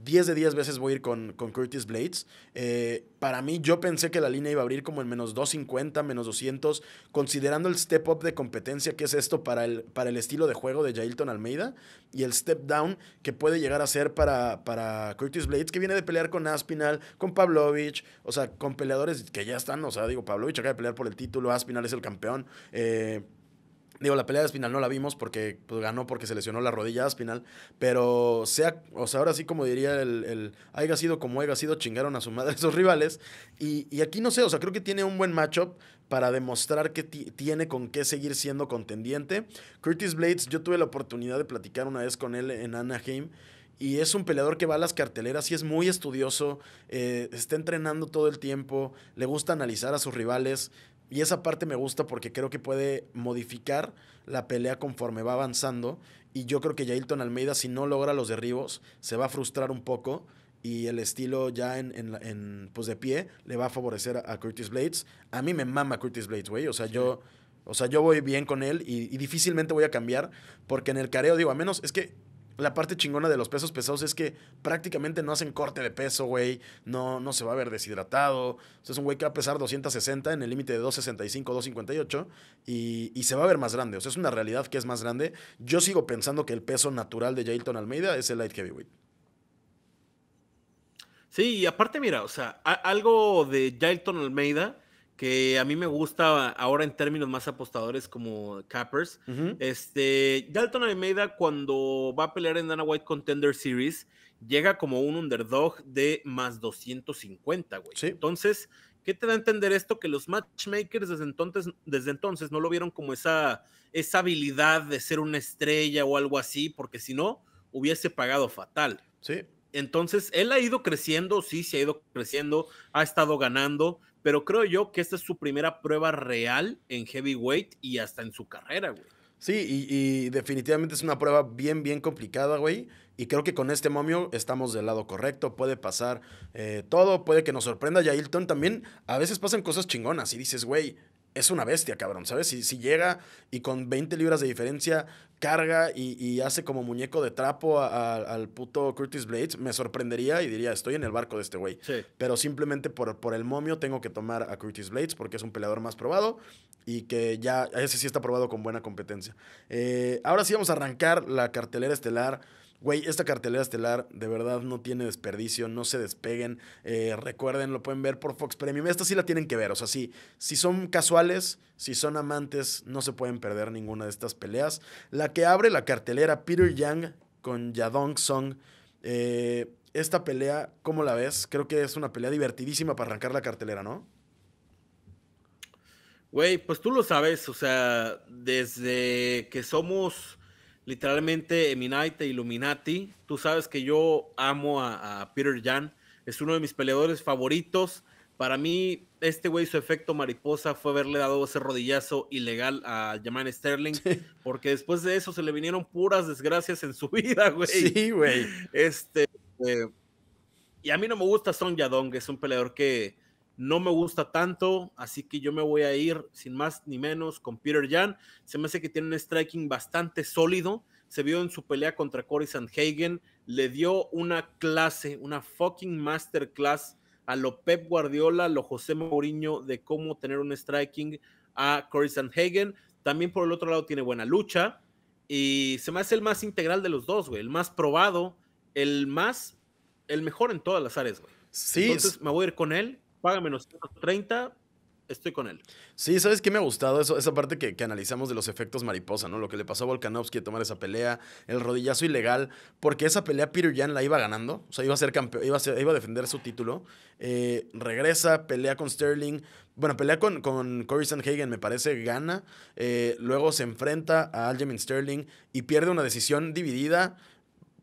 10 de 10 veces voy a ir con, Curtis Blades. Eh, para mí, yo pensé que la línea iba a abrir como en menos 250, menos 200, considerando el step up de competencia que es esto para el, para el estilo de juego de Jailton Almeida y el step down que puede llegar a ser para, para Curtis Blades, que viene de pelear con Aspinal, con Pavlovich, o sea, con peleadores que ya están, o sea, digo, Pavlovich acaba de pelear por el título, Aspinal es el campeón. Eh, Digo, la pelea de Espinal no la vimos porque pues, ganó porque se lesionó la rodilla de Espinal. Pero sea, o sea, ahora sí, como diría el, el haya sido como haya sido, chingaron a su madre sus rivales. Y, aquí no sé, o sea, creo que tiene un buen matchup para demostrar que tiene con qué seguir siendo contendiente. Curtis Blades, yo tuve la oportunidad de platicar una vez con él en Anaheim y es un peleador que va a las carteleras y es muy estudioso, eh, está entrenando todo el tiempo, le gusta analizar a sus rivales. Y esa parte me gusta porque creo que puede modificar la pelea conforme va avanzando. Y yo creo que Yailton Almeida, si no logra los derribos, se va a frustrar un poco. Y el estilo ya en, pues de pie le va a favorecer a, Curtis Blades. A mí me mama Curtis Blades, güey. O sea, yo. O sea, yo voy bien con él y, y, difícilmente voy a cambiar. Porque en el careo, digo, a menos es que la parte chingona de los pesos pesados es que prácticamente no hacen corte de peso, güey. No, no se va a ver deshidratado. es un güey que va a pesar 260 en el límite de 265, 258 y, se va a ver más grande. O sea, es una realidad que es más grande. Yo sigo pensando que el peso natural de Jailton Almeida es el light heavyweight. Sí, y aparte, mira, o sea, algo de Jailton Almeida que a mí me gusta ahora en términos más apostadores como Cappers. Este, Dalton Almeida cuando va a pelear en Dana White Contender Series llega como un underdog de más 250, güey. Entonces, ¿qué te da a entender esto? Que los matchmakers desde entonces, desde entonces no lo vieron como esa, esa habilidad de ser una estrella o algo así, porque si no, hubiese pagado fatal. Sí. Entonces, él ha ido creciendo, sí, se ha ido creciendo, ha estado ganando pero creo yo que esta es su primera prueba real en heavyweight y hasta en su carrera, güey. Sí, y, definitivamente es una prueba bien, bien complicada, güey. Y creo que con este momio estamos del lado correcto. Puede pasar eh, todo, puede que nos sorprenda. Hilton también. A veces pasan cosas chingonas y dices, güey, es una bestia, cabrón, ¿sabes? Si, si, llega y con 20 libras de diferencia carga y, hace como muñeco de trapo al puto Curtis Blades, me sorprendería y diría, estoy en el barco de este güey. Pero simplemente por, por el momio tengo que tomar a Curtis Blades porque es un peleador más probado y que ya, ese sí está probado con buena competencia. Eh, ahora sí vamos a arrancar la cartelera estelar Güey, esta cartelera estelar de verdad no tiene desperdicio, no se despeguen. Eh, recuerden, lo pueden ver por Fox Premium. Esta sí la tienen que ver, o sea, sí, si son casuales, si son amantes, no se pueden perder ninguna de estas peleas. La que abre la cartelera, Peter Yang con Yadong Song. Eh, esta pelea, ¿cómo la ves? Creo que es una pelea divertidísima para arrancar la cartelera, ¿no? Güey, pues tú lo sabes, o sea, desde que somos literalmente Eminite, e Illuminati. Tú sabes que yo amo a, Peter Jan, es uno de mis peleadores favoritos. Para mí, este güey, su efecto mariposa fue haberle dado ese rodillazo ilegal a Jaman Sterling, porque después de eso se le vinieron puras desgracias en su vida, güey. Sí, güey. Este. Eh, y a mí no me gusta Son Yadong, es un peleador que no me gusta tanto, así que yo me voy a ir sin más ni menos con Peter Jan. Se me hace que tiene un striking bastante sólido. Se vio en su pelea contra Corey Sanhagen. le dio una clase, una fucking masterclass a lo Pep Guardiola, a lo José Mourinho de cómo tener un striking a Corey Sanhagen. También por el otro lado tiene buena lucha y se me hace el más integral de los dos, güey, el más probado, el más, el mejor en todas las áreas, güey. Sí. Entonces me voy a ir con él págame los 130, estoy con él. Sí, ¿sabes qué me ha gustado? Eso, esa parte que, analizamos de los efectos mariposa, ¿no? Lo que le pasó a Volkanovski de tomar esa pelea, el rodillazo ilegal, porque esa pelea Peter la iba ganando, o sea, iba a ser campeón, iba, a, defender su título. Eh, regresa, pelea con Sterling, bueno, pelea con, con Corey Sanhagen, me parece, gana. Eh, luego se enfrenta a Aljamain Sterling y pierde una decisión dividida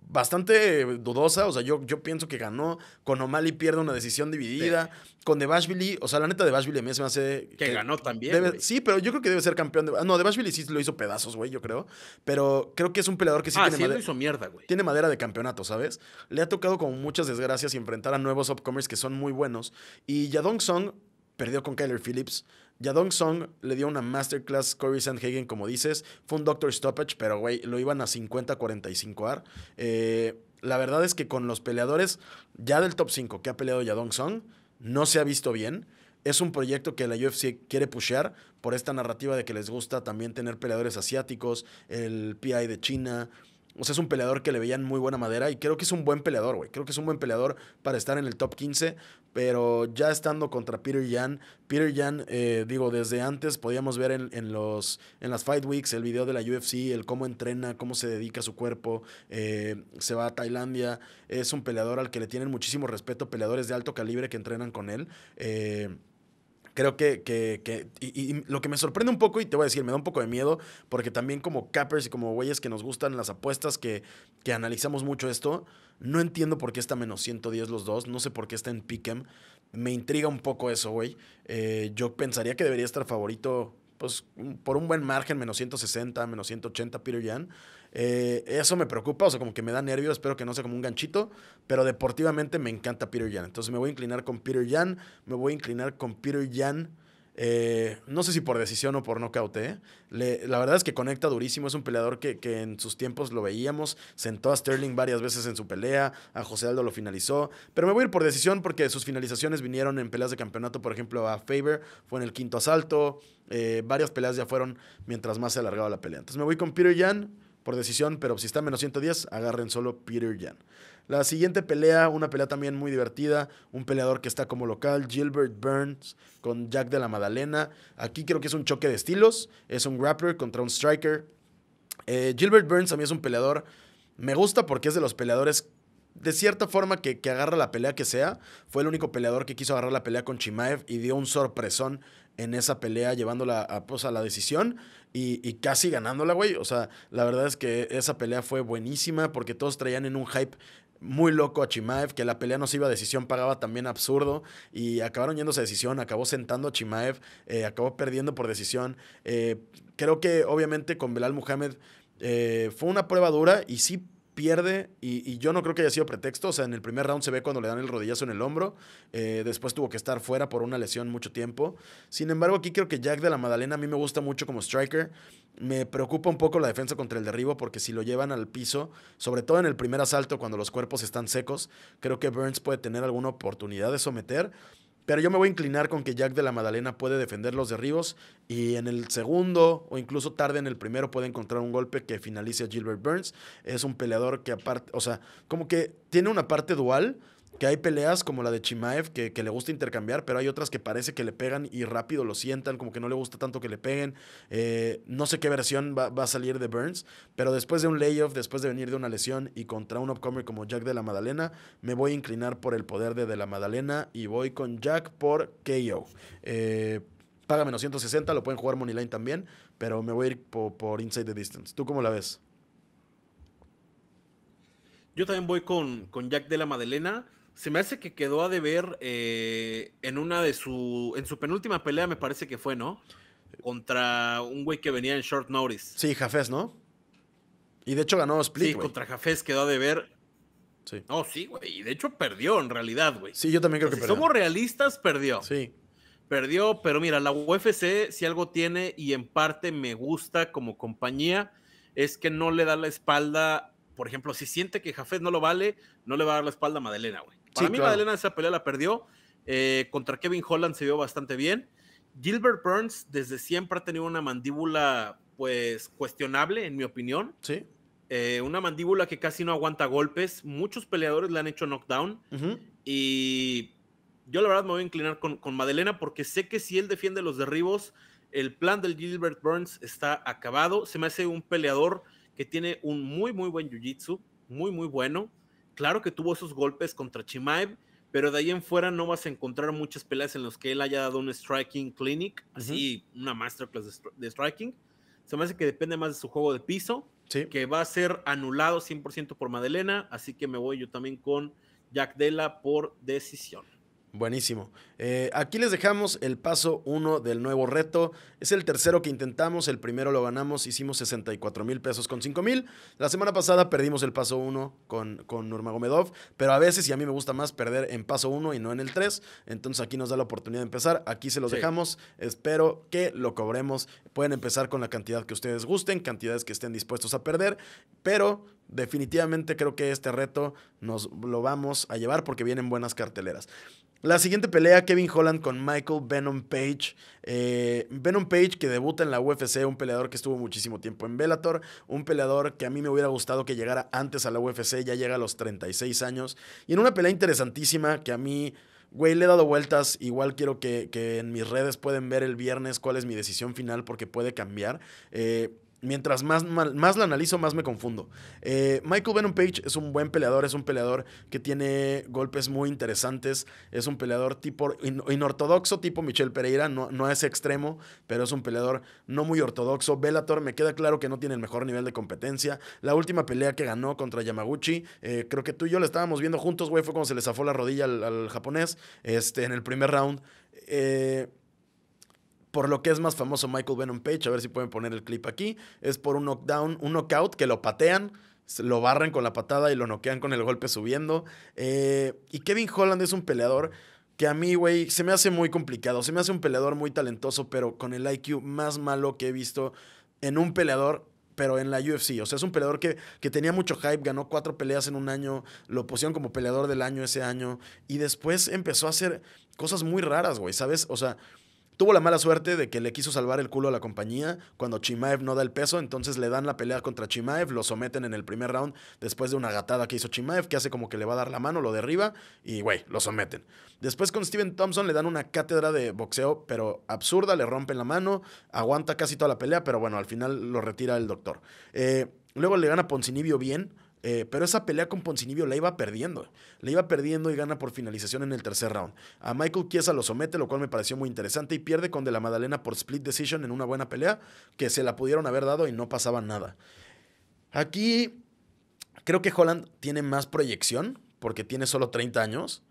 bastante dudosa. O sea, yo, yo pienso que ganó. Con O'Malley pierde una decisión dividida. Con De o sea, la neta de a mí se me hace. Que, ganó también. sí, pero yo creo que debe ser campeón de. No, De sí lo hizo pedazos, güey, yo creo. Pero creo que es un peleador que sí ah, tiene sí, madera. Lo hizo mierda, güey. Tiene madera de campeonato, ¿sabes? Le ha tocado con muchas desgracias y enfrentar a nuevos upcomers que son muy buenos. Y Yadong Song perdió con Kyler Phillips. Yadong Song le dio una masterclass Corey Sandhagen, como dices. Fue un doctor stoppage, pero güey, lo iban a 50-45 ar. Eh, la verdad es que con los peleadores ya del top 5 que ha peleado Yadong Song, no se ha visto bien. Es un proyecto que la UFC quiere pushear por esta narrativa de que les gusta también tener peleadores asiáticos, el PI de China, o sea, es un peleador que le veían muy buena madera y creo que es un buen peleador, güey. Creo que es un buen peleador para estar en el top 15, pero ya estando contra Peter Yan, Peter Yan, eh, digo, desde antes podíamos ver en, los, en las Fight Weeks el video de la UFC, el cómo entrena, cómo se dedica a su cuerpo, eh, se va a Tailandia, es un peleador al que le tienen muchísimo respeto, peleadores de alto calibre que entrenan con él. Eh, Creo que, y, lo que me sorprende un poco, y te voy a decir, me da un poco de miedo, porque también como cappers y como güeyes que nos gustan las apuestas, que, que analizamos mucho esto, no entiendo por qué está menos 110 los dos, no sé por qué está en Pickem. Me intriga un poco eso, güey. Eh, yo pensaría que debería estar favorito, pues, por un buen margen, menos 160, menos 180, Peter Jan. Eh, eso me preocupa, o sea, como que me da nervio, espero que no sea como un ganchito, pero deportivamente me encanta Peter Jan. Entonces me voy a inclinar con Peter Jan, me voy a inclinar con Peter Jan. Eh, no sé si por decisión o por nocaut, ¿eh? la verdad es que conecta durísimo. Es un peleador que, en sus tiempos lo veíamos. Sentó a Sterling varias veces en su pelea. A José Aldo lo finalizó. Pero me voy a ir por decisión porque sus finalizaciones vinieron en peleas de campeonato. Por ejemplo, a Faber fue en el quinto asalto. Eh, varias peleas ya fueron mientras más se alargaba la pelea. Entonces me voy con Peter Jan por decisión, pero si está menos 110, agarren solo Peter Jan. La siguiente pelea, una pelea también muy divertida, un peleador que está como local, Gilbert Burns con Jack de la Madalena. Aquí creo que es un choque de estilos, es un grappler contra un striker. Eh, Gilbert Burns a mí es un peleador, me gusta porque es de los peleadores de cierta forma que, que, agarra la pelea que sea. Fue el único peleador que quiso agarrar la pelea con Chimaev y dio un sorpresón en esa pelea, llevándola a, posa pues, la decisión y, casi ganándola, güey. O sea, la verdad es que esa pelea fue buenísima porque todos traían en un hype muy loco a Chimaev, que la pelea no se iba a decisión, pagaba también absurdo, y acabaron yéndose a decisión, acabó sentando a Chimaev, eh, acabó perdiendo por decisión. Eh, creo que obviamente con Belal Muhammad eh, fue una prueba dura y sí pierde y, yo no creo que haya sido pretexto. O sea, en el primer round se ve cuando le dan el rodillazo en el hombro. Eh, después tuvo que estar fuera por una lesión mucho tiempo. Sin embargo, aquí creo que Jack de la Madalena a mí me gusta mucho como striker. Me preocupa un poco la defensa contra el derribo porque si lo llevan al piso, sobre todo en el primer asalto cuando los cuerpos están secos, creo que Burns puede tener alguna oportunidad de someter. Pero yo me voy a inclinar con que Jack de la Madalena puede defender los derribos y en el segundo o incluso tarde en el primero puede encontrar un golpe que finalice a Gilbert Burns. Es un peleador que aparte, o sea, como que tiene una parte dual que hay peleas como la de Chimaev que, le gusta intercambiar, pero hay otras que parece que le pegan y rápido lo sientan, como que no le gusta tanto que le peguen. Eh, no sé qué versión va, a salir de Burns, pero después de un layoff, después de venir de una lesión y contra un upcomer como Jack de la Madalena, me voy a inclinar por el poder de de la Madalena y voy con Jack por KO. Eh, paga menos 160, lo pueden jugar Moneyline también, pero me voy a ir por, Inside the Distance. ¿Tú cómo la ves? Yo también voy con, con Jack de la Madalena se me hace que quedó a deber eh, en una de su. En su penúltima pelea, me parece que fue, ¿no? Contra un güey que venía en short notice. Sí, Jafés, ¿no? Y de hecho ganó Split. Sí, contra Jafés quedó a deber. Sí. Oh, sí, güey. Y de hecho perdió en realidad, güey. Sí, yo también creo que perdió. Si somos realistas, perdió. Sí. Perdió, pero mira, la UFC, si algo tiene y en parte me gusta como compañía, es que no le da la espalda. Por ejemplo, si siente que Jafés no lo vale, no le va a dar la espalda a Madelena, güey. Para mí, Madelena esa pelea la perdió. Eh, contra Kevin Holland se vio bastante bien. Gilbert Burns desde siempre ha tenido una mandíbula, pues, cuestionable, en mi opinión. Sí. Eh, una mandíbula que casi no aguanta golpes. Muchos peleadores le han hecho knockdown. Y yo la verdad me voy a inclinar con, con Madelena porque sé que si él defiende los derribos, el plan del Gilbert Burns está acabado. Se me hace un peleador que tiene un muy, muy buen jiu-jitsu, muy, muy bueno claro que tuvo esos golpes contra Chimaev, pero de ahí en fuera no vas a encontrar muchas peleas en las que él haya dado un striking clinic, así una masterclass de, striking. Se me hace que depende más de su juego de piso, que va a ser anulado 100% por Madelena, así que me voy yo también con Jack Della por decisión. Buenísimo. Eh, aquí les dejamos el paso 1 del nuevo reto. Es el tercero que intentamos. El primero lo ganamos, hicimos 64 mil pesos con 5 mil. La semana pasada perdimos el paso 1 con, con Nurmagomedov, pero a veces, y a mí me gusta más perder en paso 1 y no en el 3. Entonces aquí nos da la oportunidad de empezar. Aquí se los dejamos. Espero que lo cobremos. Pueden empezar con la cantidad que ustedes gusten, cantidades que estén dispuestos a perder, pero definitivamente creo que este reto nos lo vamos a llevar porque vienen buenas carteleras. La siguiente pelea, Kevin Holland con Michael Venom Page. Eh, Venom Page que debuta en la UFC, un peleador que estuvo muchísimo tiempo en Bellator, un peleador que a mí me hubiera gustado que llegara antes a la UFC, ya llega a los 36 años. Y en una pelea interesantísima que a mí, güey, le he dado vueltas, igual quiero que, en mis redes pueden ver el viernes cuál es mi decisión final porque puede cambiar. Eh, Mientras más, la analizo, más me confundo. Eh, Michael Venom Page es un buen peleador, es un peleador que tiene golpes muy interesantes, es un peleador tipo inortodoxo, tipo Michelle Pereira, no, no es extremo, pero es un peleador no muy ortodoxo. Velator me queda claro que no tiene el mejor nivel de competencia. La última pelea que ganó contra Yamaguchi, eh, creo que tú y yo la estábamos viendo juntos, güey, fue cuando se le zafó la rodilla al, japonés este, en el primer round. Eh, por lo que es más famoso Michael Venom Page, a ver si pueden poner el clip aquí, es por un knockdown, un knockout que lo patean, lo barren con la patada y lo noquean con el golpe subiendo. Eh, y Kevin Holland es un peleador que a mí, güey, se me hace muy complicado, se me hace un peleador muy talentoso, pero con el IQ más malo que he visto en un peleador pero en la UFC. O sea, es un peleador que, que, tenía mucho hype, ganó cuatro peleas en un año, lo pusieron como peleador del año ese año, y después empezó a hacer cosas muy raras, güey, ¿sabes? O sea, Tuvo la mala suerte de que le quiso salvar el culo a la compañía cuando Chimaev no da el peso, entonces le dan la pelea contra Chimaev, lo someten en el primer round después de una gatada que hizo Chimaev, que hace como que le va a dar la mano, lo derriba y, güey, lo someten. Después con Steven Thompson le dan una cátedra de boxeo, pero absurda, le rompen la mano, aguanta casi toda la pelea, pero bueno, al final lo retira el doctor. Eh, luego le gana Poncinibio bien, eh, pero esa pelea con Poncinibio la iba perdiendo. La iba perdiendo y gana por finalización en el tercer round. A Michael Chiesa lo somete, lo cual me pareció muy interesante, y pierde con De la Madalena por split decision en una buena pelea que se la pudieron haber dado y no pasaba nada. Aquí creo que Holland tiene más proyección porque tiene solo 30 años.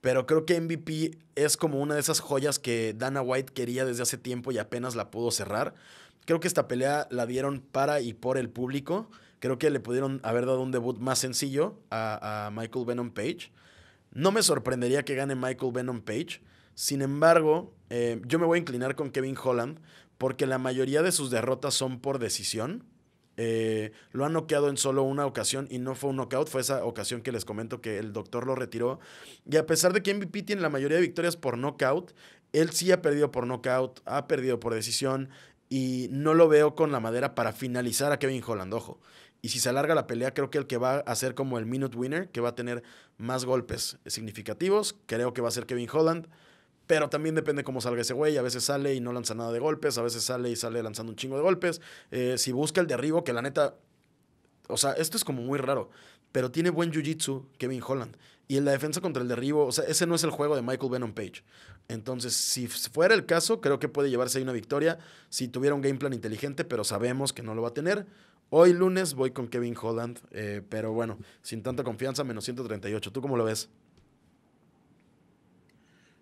Pero creo que MVP es como una de esas joyas que Dana White quería desde hace tiempo y apenas la pudo cerrar. Creo que esta pelea la dieron para y por el público. Creo que le pudieron haber dado un debut más sencillo a, Michael Venom Page. No me sorprendería que gane Michael Venom Page. Sin embargo, eh, yo me voy a inclinar con Kevin Holland porque la mayoría de sus derrotas son por decisión. Eh, lo ha noqueado en solo una ocasión y no fue un knockout, fue esa ocasión que les comento que el doctor lo retiró. Y a pesar de que MVP tiene la mayoría de victorias por knockout, él sí ha perdido por knockout, ha perdido por decisión y no lo veo con la madera para finalizar a Kevin Holland, ojo. Y si se alarga la pelea, creo que el que va a ser como el minute winner, que va a tener más golpes significativos, creo que va a ser Kevin Holland. Pero también depende cómo salga ese güey. A veces sale y no lanza nada de golpes, a veces sale y sale lanzando un chingo de golpes. Eh, si busca el derribo, que la neta. O sea, esto es como muy raro pero tiene buen jiu-jitsu Kevin Holland. Y en la defensa contra el derribo, o sea, ese no es el juego de Michael Venom Page. Entonces, si fuera el caso, creo que puede llevarse ahí una victoria si tuviera un game plan inteligente, pero sabemos que no lo va a tener. Hoy lunes voy con Kevin Holland, eh, pero bueno, sin tanta confianza, menos 138. ¿Tú cómo lo ves?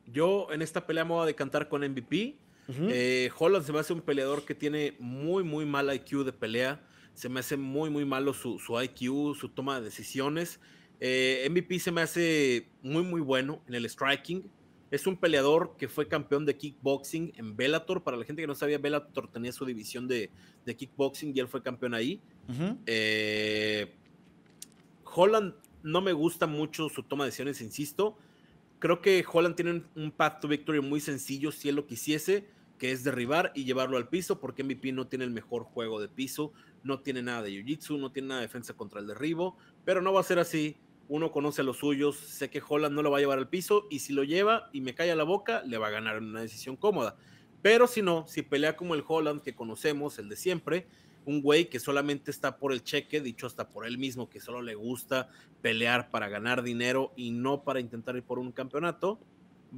Yo en esta pelea me voy a decantar con MVP. Eh, Holland se me hace un peleador que tiene muy, muy mal IQ de pelea se me hace muy, muy malo su, su IQ, su toma de decisiones. Eh, MVP se me hace muy, muy bueno en el striking. Es un peleador que fue campeón de kickboxing en Bellator. Para la gente que no sabía, Bellator tenía su división de, kickboxing y él fue campeón ahí. Eh, Holland no me gusta mucho su toma de decisiones, insisto. Creo que Holland tiene un path to victory muy sencillo si él lo quisiese, que es derribar y llevarlo al piso, porque MVP no tiene el mejor juego de piso no tiene nada de jiu-jitsu, no tiene nada de defensa contra el derribo, pero no va a ser así. Uno conoce a los suyos, sé que Holland no lo va a llevar al piso y si lo lleva y me calla la boca, le va a ganar en una decisión cómoda. Pero si no, si pelea como el Holland que conocemos, el de siempre, un güey que solamente está por el cheque, dicho hasta por él mismo, que solo le gusta pelear para ganar dinero y no para intentar ir por un campeonato,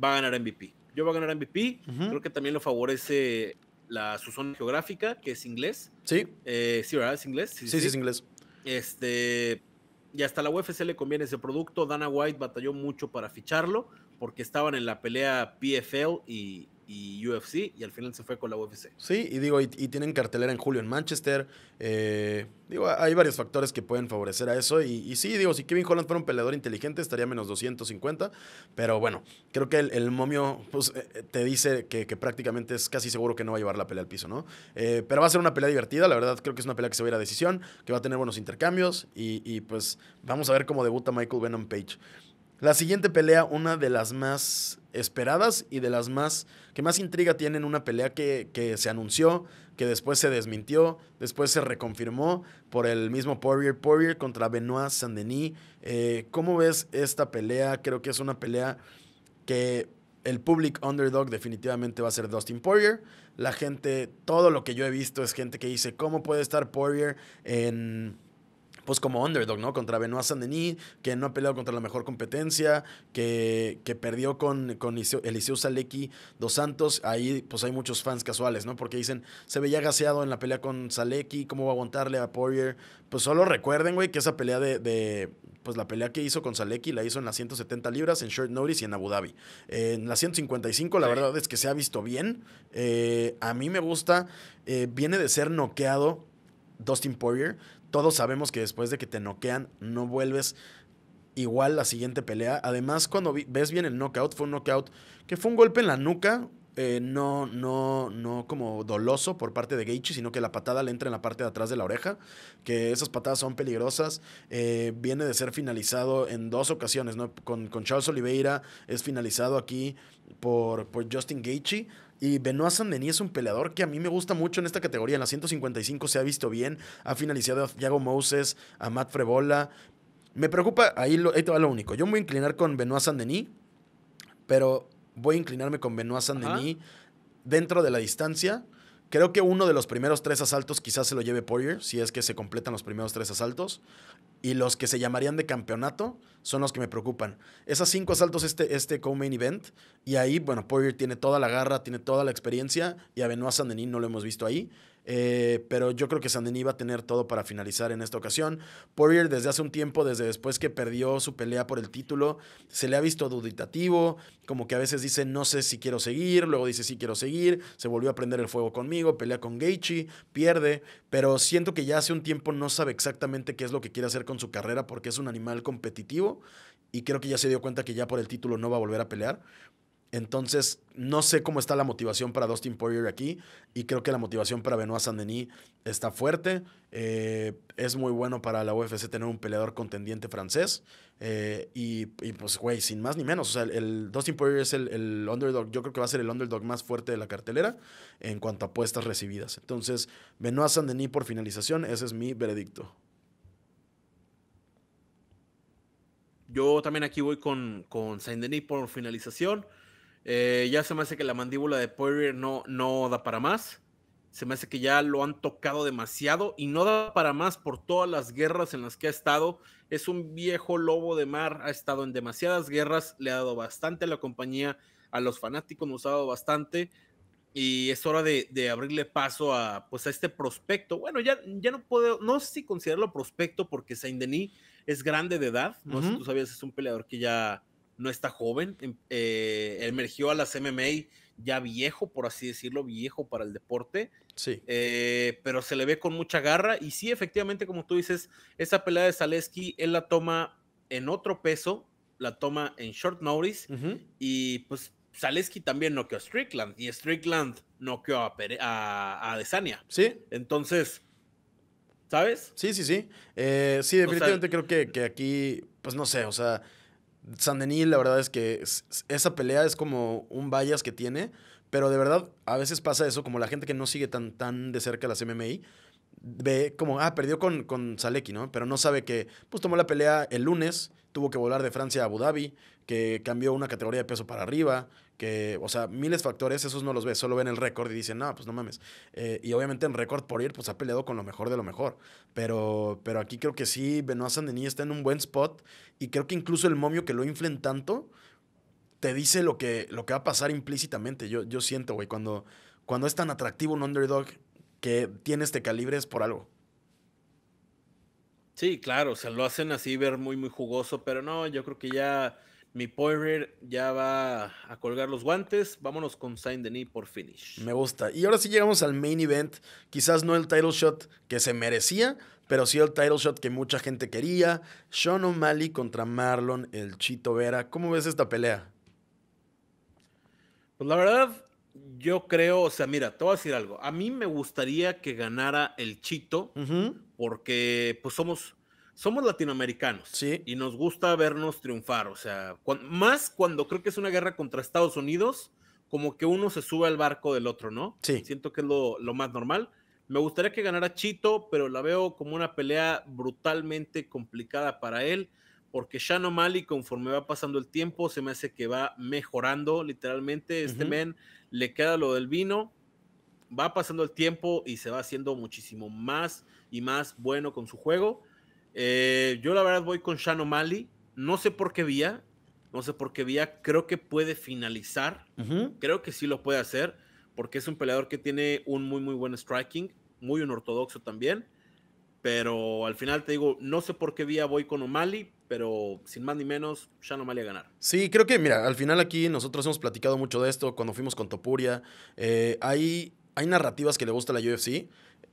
va a ganar MVP. Yo voy a ganar MVP, creo que también lo favorece la, su zona geográfica, que es inglés. Sí. Eh, sí, ¿verdad? ¿Es inglés? Sí, sí, es inglés. Este, y hasta la UFC le conviene ese producto. Dana White batalló mucho para ficharlo porque estaban en la pelea PFL y, y UFC y al final se fue con la UFC. Sí, y digo, y, tienen cartelera en julio en Manchester. Eh, digo, hay varios factores que pueden favorecer a eso. Y, sí, digo, si Kevin Holland fuera un peleador inteligente estaría menos 250, pero bueno, creo que el, momio pues, eh, eh, te dice que, prácticamente es casi seguro que no va a llevar la pelea al piso, ¿no? pero va a ser una pelea divertida, la verdad creo que es una pelea que se va a ir a decisión, que va a tener buenos intercambios y, y pues vamos a ver cómo debuta Michael Venom Page. La siguiente pelea, una de las más esperadas y de las más que más intriga tienen una pelea que, se anunció, que después se desmintió, después se reconfirmó por el mismo Poirier Poirier contra Benoit Saint-Denis. Eh, ¿Cómo ves esta pelea? Creo que es una pelea que el public underdog definitivamente va a ser Dustin Poirier. La gente, todo lo que yo he visto es gente que dice, ¿cómo puede estar Poirier en pues como underdog, ¿no? Contra Benoit saint que no ha peleado contra la mejor competencia, que, que perdió con, con Eliseo Salecki dos Santos. Ahí, pues hay muchos fans casuales, ¿no? Porque dicen, se veía gaseado en la pelea con Salecki, ¿cómo va a aguantarle a Poirier? Pues solo recuerden, güey, que esa pelea de, pues la pelea que hizo con Salecki la hizo en las 170 libras, en Short Notice y en Abu Dhabi. en las 155, la verdad es que se ha visto bien. Eh, a mí me gusta. Eh, viene de ser noqueado Dustin Poirier todos sabemos que después de que te noquean, no vuelves igual la siguiente pelea. Además, cuando ves bien el knockout, fue un knockout que fue un golpe en la nuca, eh, no, no, no como doloso por parte de Geichi, sino que la patada le entra en la parte de atrás de la oreja, que esas patadas son peligrosas. Eh, viene de ser finalizado en dos ocasiones, ¿no? Con, Charles Oliveira es finalizado aquí por, Justin Geichi. Y Benoit Saint-Denis es un peleador que a mí me gusta mucho en esta categoría. En la 155 se ha visto bien. Ha finalizado a Thiago Moses, a Matt Frebola. Me preocupa, ahí, lo, ahí te lo único. Yo me voy a inclinar con Benoit Saint-Denis, pero voy a inclinarme con Benoit saint dentro de la distancia. Creo que uno de los primeros tres asaltos quizás se lo lleve Poirier, si es que se completan los primeros tres asaltos. Y los que se llamarían de campeonato son los que me preocupan. Esas cinco asaltos, este, este co-main event, y ahí, bueno, Poirier tiene toda la garra, tiene toda la experiencia, y a Benoit saint no lo hemos visto ahí. Eh, pero yo creo que Sandini va a tener todo para finalizar en esta ocasión. Poirier desde hace un tiempo, desde después que perdió su pelea por el título, se le ha visto duditativo, como que a veces dice no sé si quiero seguir, luego dice sí quiero seguir, se volvió a prender el fuego conmigo, pelea con Gaethje, pierde, pero siento que ya hace un tiempo no sabe exactamente qué es lo que quiere hacer con su carrera porque es un animal competitivo y creo que ya se dio cuenta que ya por el título no va a volver a pelear. Entonces, no sé cómo está la motivación para Dustin Poirier aquí y creo que la motivación para Benoit Saint-Denis está fuerte. Eh, es muy bueno para la UFC tener un peleador contendiente francés. Eh, y, pues, güey, sin más ni menos. O sea, el, Dustin Poirier es el, underdog. Yo creo que va a ser el underdog más fuerte de la cartelera en cuanto a apuestas recibidas. Entonces, Benoit Saint-Denis por finalización. Ese es mi veredicto. Yo también aquí voy con, con Saint-Denis por finalización. Eh, ya se me hace que la mandíbula de Poirier no, no da para más. Se me hace que ya lo han tocado demasiado y no da para más por todas las guerras en las que ha estado. Es un viejo lobo de mar, ha estado en demasiadas guerras, le ha dado bastante a la compañía, a los fanáticos nos ha dado bastante y es hora de, abrirle paso a, pues, a este prospecto. Bueno, ya, ya no puedo, no sé si considerarlo prospecto porque Saint Denis es grande de edad, no sé si tú sabías, es un peleador que ya no está joven, em, eh, emergió a las MMA ya viejo, por así decirlo, viejo para el deporte. Sí. Eh, pero se le ve con mucha garra y sí, efectivamente, como tú dices, esa pelea de Zaleski, él la toma en otro peso, la toma en short notice y pues Zaleski también noqueó a Strickland y Strickland noqueó a, a, Desania. Sí. Entonces... ¿Sabes? Sí, sí, sí. Eh, sí, definitivamente creo que, que, aquí, pues no sé, o sea, San la verdad es que esa pelea es como un vallas que tiene, pero de verdad a veces pasa eso, como la gente que no sigue tan, tan de cerca las MMI ve como, ah, perdió con, con ¿no? Pero no sabe que, pues tomó la pelea el lunes, tuvo que volar de Francia a Abu Dhabi, que cambió una categoría de peso para arriba, que, o sea, miles de factores, esos no los ve. solo ven el récord y dicen, no, pues no mames. Eh, y obviamente en récord por ir, pues ha peleado con lo mejor de lo mejor. Pero, pero aquí creo que sí, Benoit Saint-Denis está en un buen spot y creo que incluso el momio que lo inflen tanto te dice lo que, lo que va a pasar implícitamente. Yo, yo siento, güey, cuando, cuando es tan atractivo un underdog que tiene este calibre es por algo. Sí, claro, o sea, lo hacen así ver muy, muy jugoso, pero no, yo creo que ya mi Poirier ya va a colgar los guantes. Vámonos con Saint Denis por finish. Me gusta. Y ahora sí llegamos al main event. Quizás no el title shot que se merecía, pero sí el title shot que mucha gente quería. Sean O'Malley contra Marlon, el Chito Vera. ¿Cómo ves esta pelea? Pues la verdad, yo creo, o sea, mira, te voy a decir algo. A mí me gustaría que ganara el Chito, porque pues somos, somos latinoamericanos ¿Sí? y nos gusta vernos triunfar. O sea, más cuando creo que es una guerra contra Estados Unidos, como que uno se sube al barco del otro, ¿no? Sí. Siento que es lo, lo más normal. Me gustaría que ganara Chito, pero la veo como una pelea brutalmente complicada para él porque Shano y conforme va pasando el tiempo, se me hace que va mejorando literalmente. Este men le queda lo del vino, va pasando el tiempo y se va haciendo muchísimo más y más bueno con su juego. Eh, yo la verdad voy con Shano O'Malley, no sé por qué vía, no sé por qué vía, creo que puede finalizar, creo que sí lo puede hacer, porque es un peleador que tiene un muy, muy buen striking, muy un ortodoxo también, pero al final te digo, no sé por qué vía voy con O'Malley, pero sin más ni menos, ya no a ganar. Sí, creo que, mira, al final aquí nosotros hemos platicado mucho de esto cuando fuimos con Topuria. Eh, hay, narrativas que le gusta la UFC.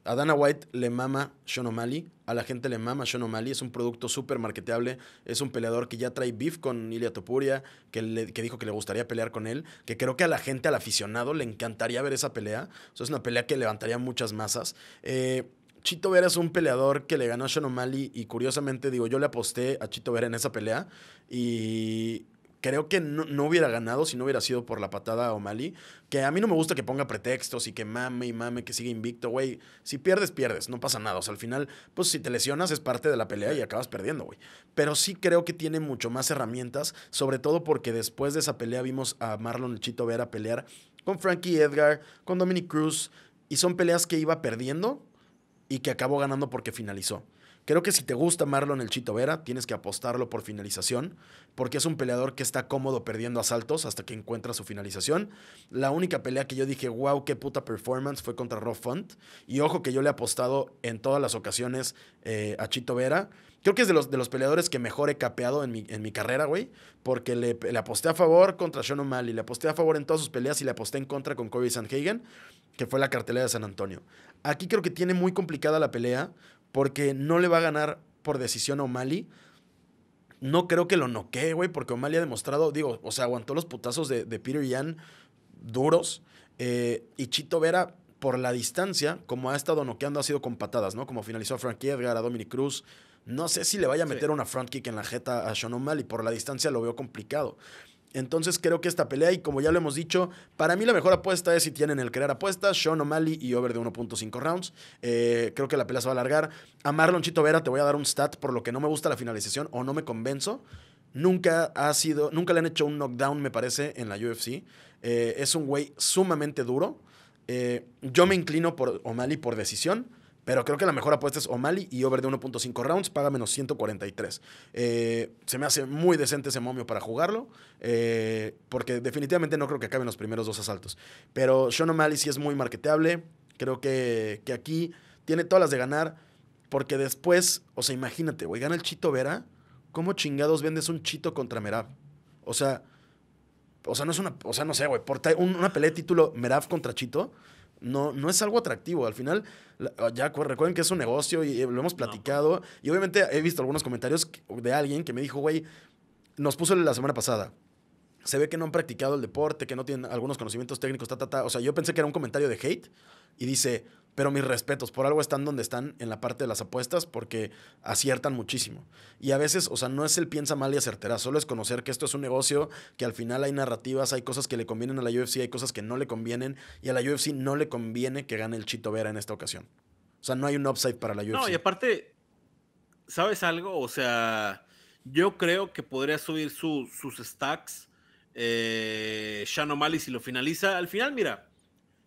A Dana White le mama Sean O'Malley, a la gente le mama Sean O'Malley, es un producto súper marketeable, es un peleador que ya trae beef con Ilia Topuria, que, le, dijo que le gustaría pelear con él, que creo que a la gente, al aficionado, le encantaría ver esa pelea. O es una pelea que levantaría muchas masas. Eh, Chito Vera es un peleador que le ganó a Sean O'Malley y curiosamente, digo, yo le aposté a Chito Vera en esa pelea y creo que no, hubiera ganado si no hubiera sido por la patada a O'Malley. Que a mí no me gusta que ponga pretextos y que mame y mame, que siga invicto, güey. Si pierdes, pierdes, no pasa nada. O sea, al final, pues si te lesionas es parte de la pelea y acabas perdiendo, güey. Pero sí creo que tiene mucho más herramientas, sobre todo porque después de esa pelea vimos a Marlon Chito Vera pelear con Frankie Edgar, con Dominic Cruz, y son peleas que iba perdiendo y que acabó ganando porque finalizó. Creo que si te gusta Marlon el Chito Vera, tienes que apostarlo por finalización, porque es un peleador que está cómodo perdiendo asaltos hasta que encuentra su finalización. La única pelea que yo dije, wow, qué puta performance, fue contra Rob Font. Y ojo que yo le he apostado en todas las ocasiones eh, a Chito Vera Creo que es de los, de los peleadores que mejor he capeado en mi, carrera, güey. Porque le, aposté a favor contra Sean O'Malley, le aposté a favor en todas sus peleas y le aposté en contra con Corey Sanhagen, que fue la cartelera de San Antonio. Aquí creo que tiene muy complicada la pelea porque no le va a ganar por decisión a O'Malley. No creo que lo noquee, güey, porque O'Malley ha demostrado, digo, o sea, aguantó los putazos de, de Peter Yan duros. Eh, y Chito Vera, por la distancia, como ha estado noqueando, ha sido con patadas, ¿no? Como finalizó a Frankie Edgar, a Dominic Cruz, no sé si le vaya a meter una front kick en la jeta a Sean O'Malley. Por la distancia lo veo complicado. Entonces creo que esta pelea, y como ya lo hemos dicho, para mí la mejor apuesta es si tienen el crear apuestas, Sean O'Malley y over de 1.5 rounds. Eh, creo que la pelea se va a alargar. A Marlon Chito Vera te voy a dar un stat por lo que no me gusta la finalización o no me convenzo. Nunca ha sido, nunca le han hecho un knockdown, me parece, en la UFC. Eh, es un güey sumamente duro. Eh, yo me inclino por O'Malley por decisión. Pero creo que la mejor apuesta es O'Malley y over de 1.5 rounds, paga menos 143. Eh, se me hace muy decente ese momio para jugarlo, eh, porque definitivamente no creo que acaben los primeros dos asaltos. Pero Sean O'Malley sí es muy marketable Creo que, aquí tiene todas las de ganar, porque después, o sea, imagínate, güey, gana el Chito Vera. ¿Cómo chingados vendes un Chito contra Merab? O sea, o sea, no es una, o sea, no sé, güey, una pelea de título Merab contra Chito no, no es algo atractivo. Al final, ah, ya recuerden que es un negocio y eh, lo hemos platicado. Y obviamente he visto algunos comentarios de alguien que me dijo, güey, nos puso la semana pasada. Se ve que no han practicado el deporte, que no tienen algunos conocimientos técnicos, ta, ta, ta. O sea, yo pensé que era un comentario de hate y dice, pero mis respetos, por algo están donde están en la parte de las apuestas porque aciertan muchísimo. Y a veces, o sea, no es el piensa mal y acertará, solo es conocer que esto es un negocio, que al final hay narrativas, hay cosas que le convienen a la UFC, hay cosas que no le convienen y a la UFC no le conviene que gane el Chito Vera en esta ocasión. O sea, no hay un upside para la UFC. No, y aparte, ¿sabes algo? O sea, yo creo que podría subir sus stacks. Eh, Shannon Mali y si lo finaliza. Al final, mira,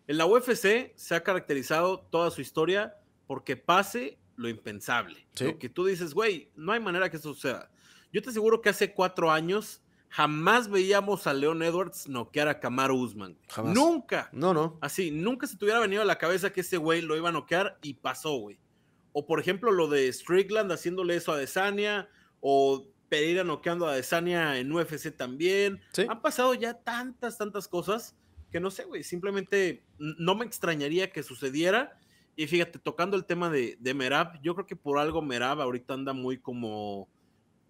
en la UFC se ha caracterizado toda su historia porque pase lo impensable. que tú dices, güey, no hay manera que eso suceda. Yo te aseguro que hace cuatro años jamás veíamos a Leon Edwards noquear a Kamaru Usman. Nunca. No, no. Así, nunca se te hubiera venido a la cabeza que ese güey lo iba a noquear y pasó, güey. O por ejemplo, lo de Strickland haciéndole eso a Desania, o Pereira noqueando a Desania en UFC también. Han pasado ya tantas, tantas cosas que no sé, güey, simplemente no me extrañaría que sucediera. Y fíjate, tocando el tema de, de Merab, yo creo que por algo Merab ahorita anda muy como,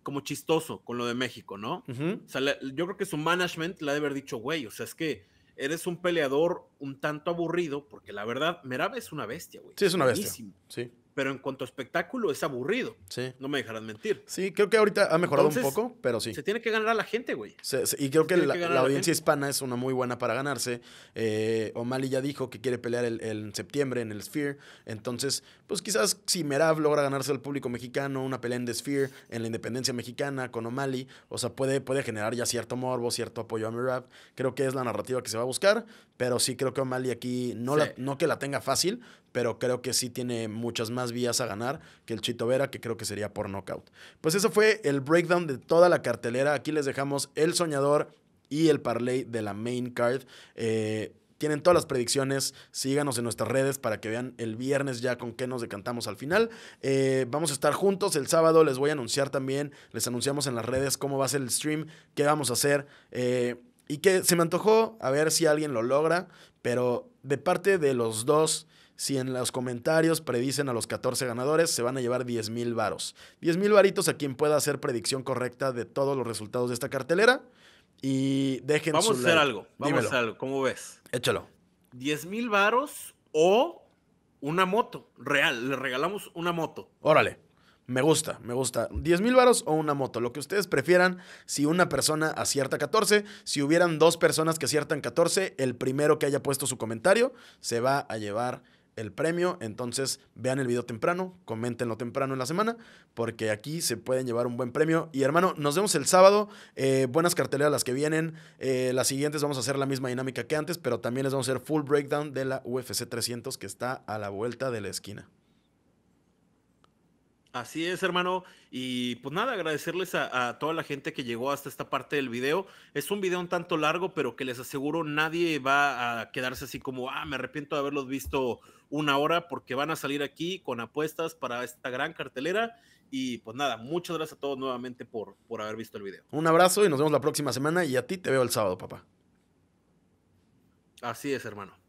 como chistoso con lo de México, ¿no? O sea, yo creo que su management la ha de haber dicho, güey, o sea, es que eres un peleador un tanto aburrido, porque la verdad, Merab es una bestia, güey. Sí, es una bestia. Sí pero en cuanto a espectáculo es aburrido. Sí. No me dejarán mentir. Sí, creo que ahorita ha mejorado un poco, pero sí. Se tiene que ganar a la gente, güey. y creo que, la, audiencia hispana es una muy buena para ganarse. Eh, O'Malley ya dijo que quiere pelear en septiembre en el Sphere. Entonces, pues quizás si Merav logra ganarse al público mexicano, una pelea en The Sphere, en la independencia mexicana, con O'Malley, o sea, puede, puede generar ya cierto morbo, cierto apoyo a Merav. Creo que es la narrativa que se va a buscar, pero sí creo que O'Malley aquí, no, no que la tenga fácil, pero creo que sí tiene muchas más vías a ganar que el Chito Vera, que creo que sería por knockout. Pues eso fue el breakdown de toda la cartelera. Aquí les dejamos el soñador y el parlay de la main card. Eh, tienen todas las predicciones. Síganos en nuestras redes para que vean el viernes ya con qué nos decantamos al final. Eh, vamos a estar juntos el sábado. Les voy a anunciar también, les anunciamos en las redes cómo va a ser el stream, qué vamos a hacer. Eh, y que se me antojó, a ver si alguien lo logra, pero de parte de los dos, si en los comentarios predicen a los 14 ganadores, se van a llevar 10 mil varos. 10 mil varitos a quien pueda hacer predicción correcta de todos los resultados de esta cartelera. Y dejen Vamos a hacer algo. Vamos a hacer algo. ¿Cómo ves? Échalo. 10 mil varos o una moto. Real. Le regalamos una moto. Órale. Me gusta, me gusta. 10 mil varos o una moto, lo que ustedes prefieran. Si una persona acierta 14, si hubieran dos personas que aciertan 14, el primero que haya puesto su comentario se va a llevar el premio. Entonces vean el video temprano, coméntenlo temprano en la semana, porque aquí se pueden llevar un buen premio. Y hermano, nos vemos el sábado. Eh, buenas carteleras las que vienen. Eh, las siguientes vamos a hacer la misma dinámica que antes, pero también les vamos a hacer full breakdown de la UFC 300 que está a la vuelta de la esquina. Así es, hermano. Y pues nada, agradecerles a, toda la gente que llegó hasta esta parte del video. Es un video un tanto largo, pero que les aseguro nadie va a quedarse así como, ah, me arrepiento de haberlos visto una hora, porque van a salir aquí con apuestas para esta gran cartelera. Y pues nada, muchas gracias a todos nuevamente por, por haber visto el video. Un abrazo y nos vemos la próxima semana. Y a ti te veo el sábado, papá. Así es, hermano.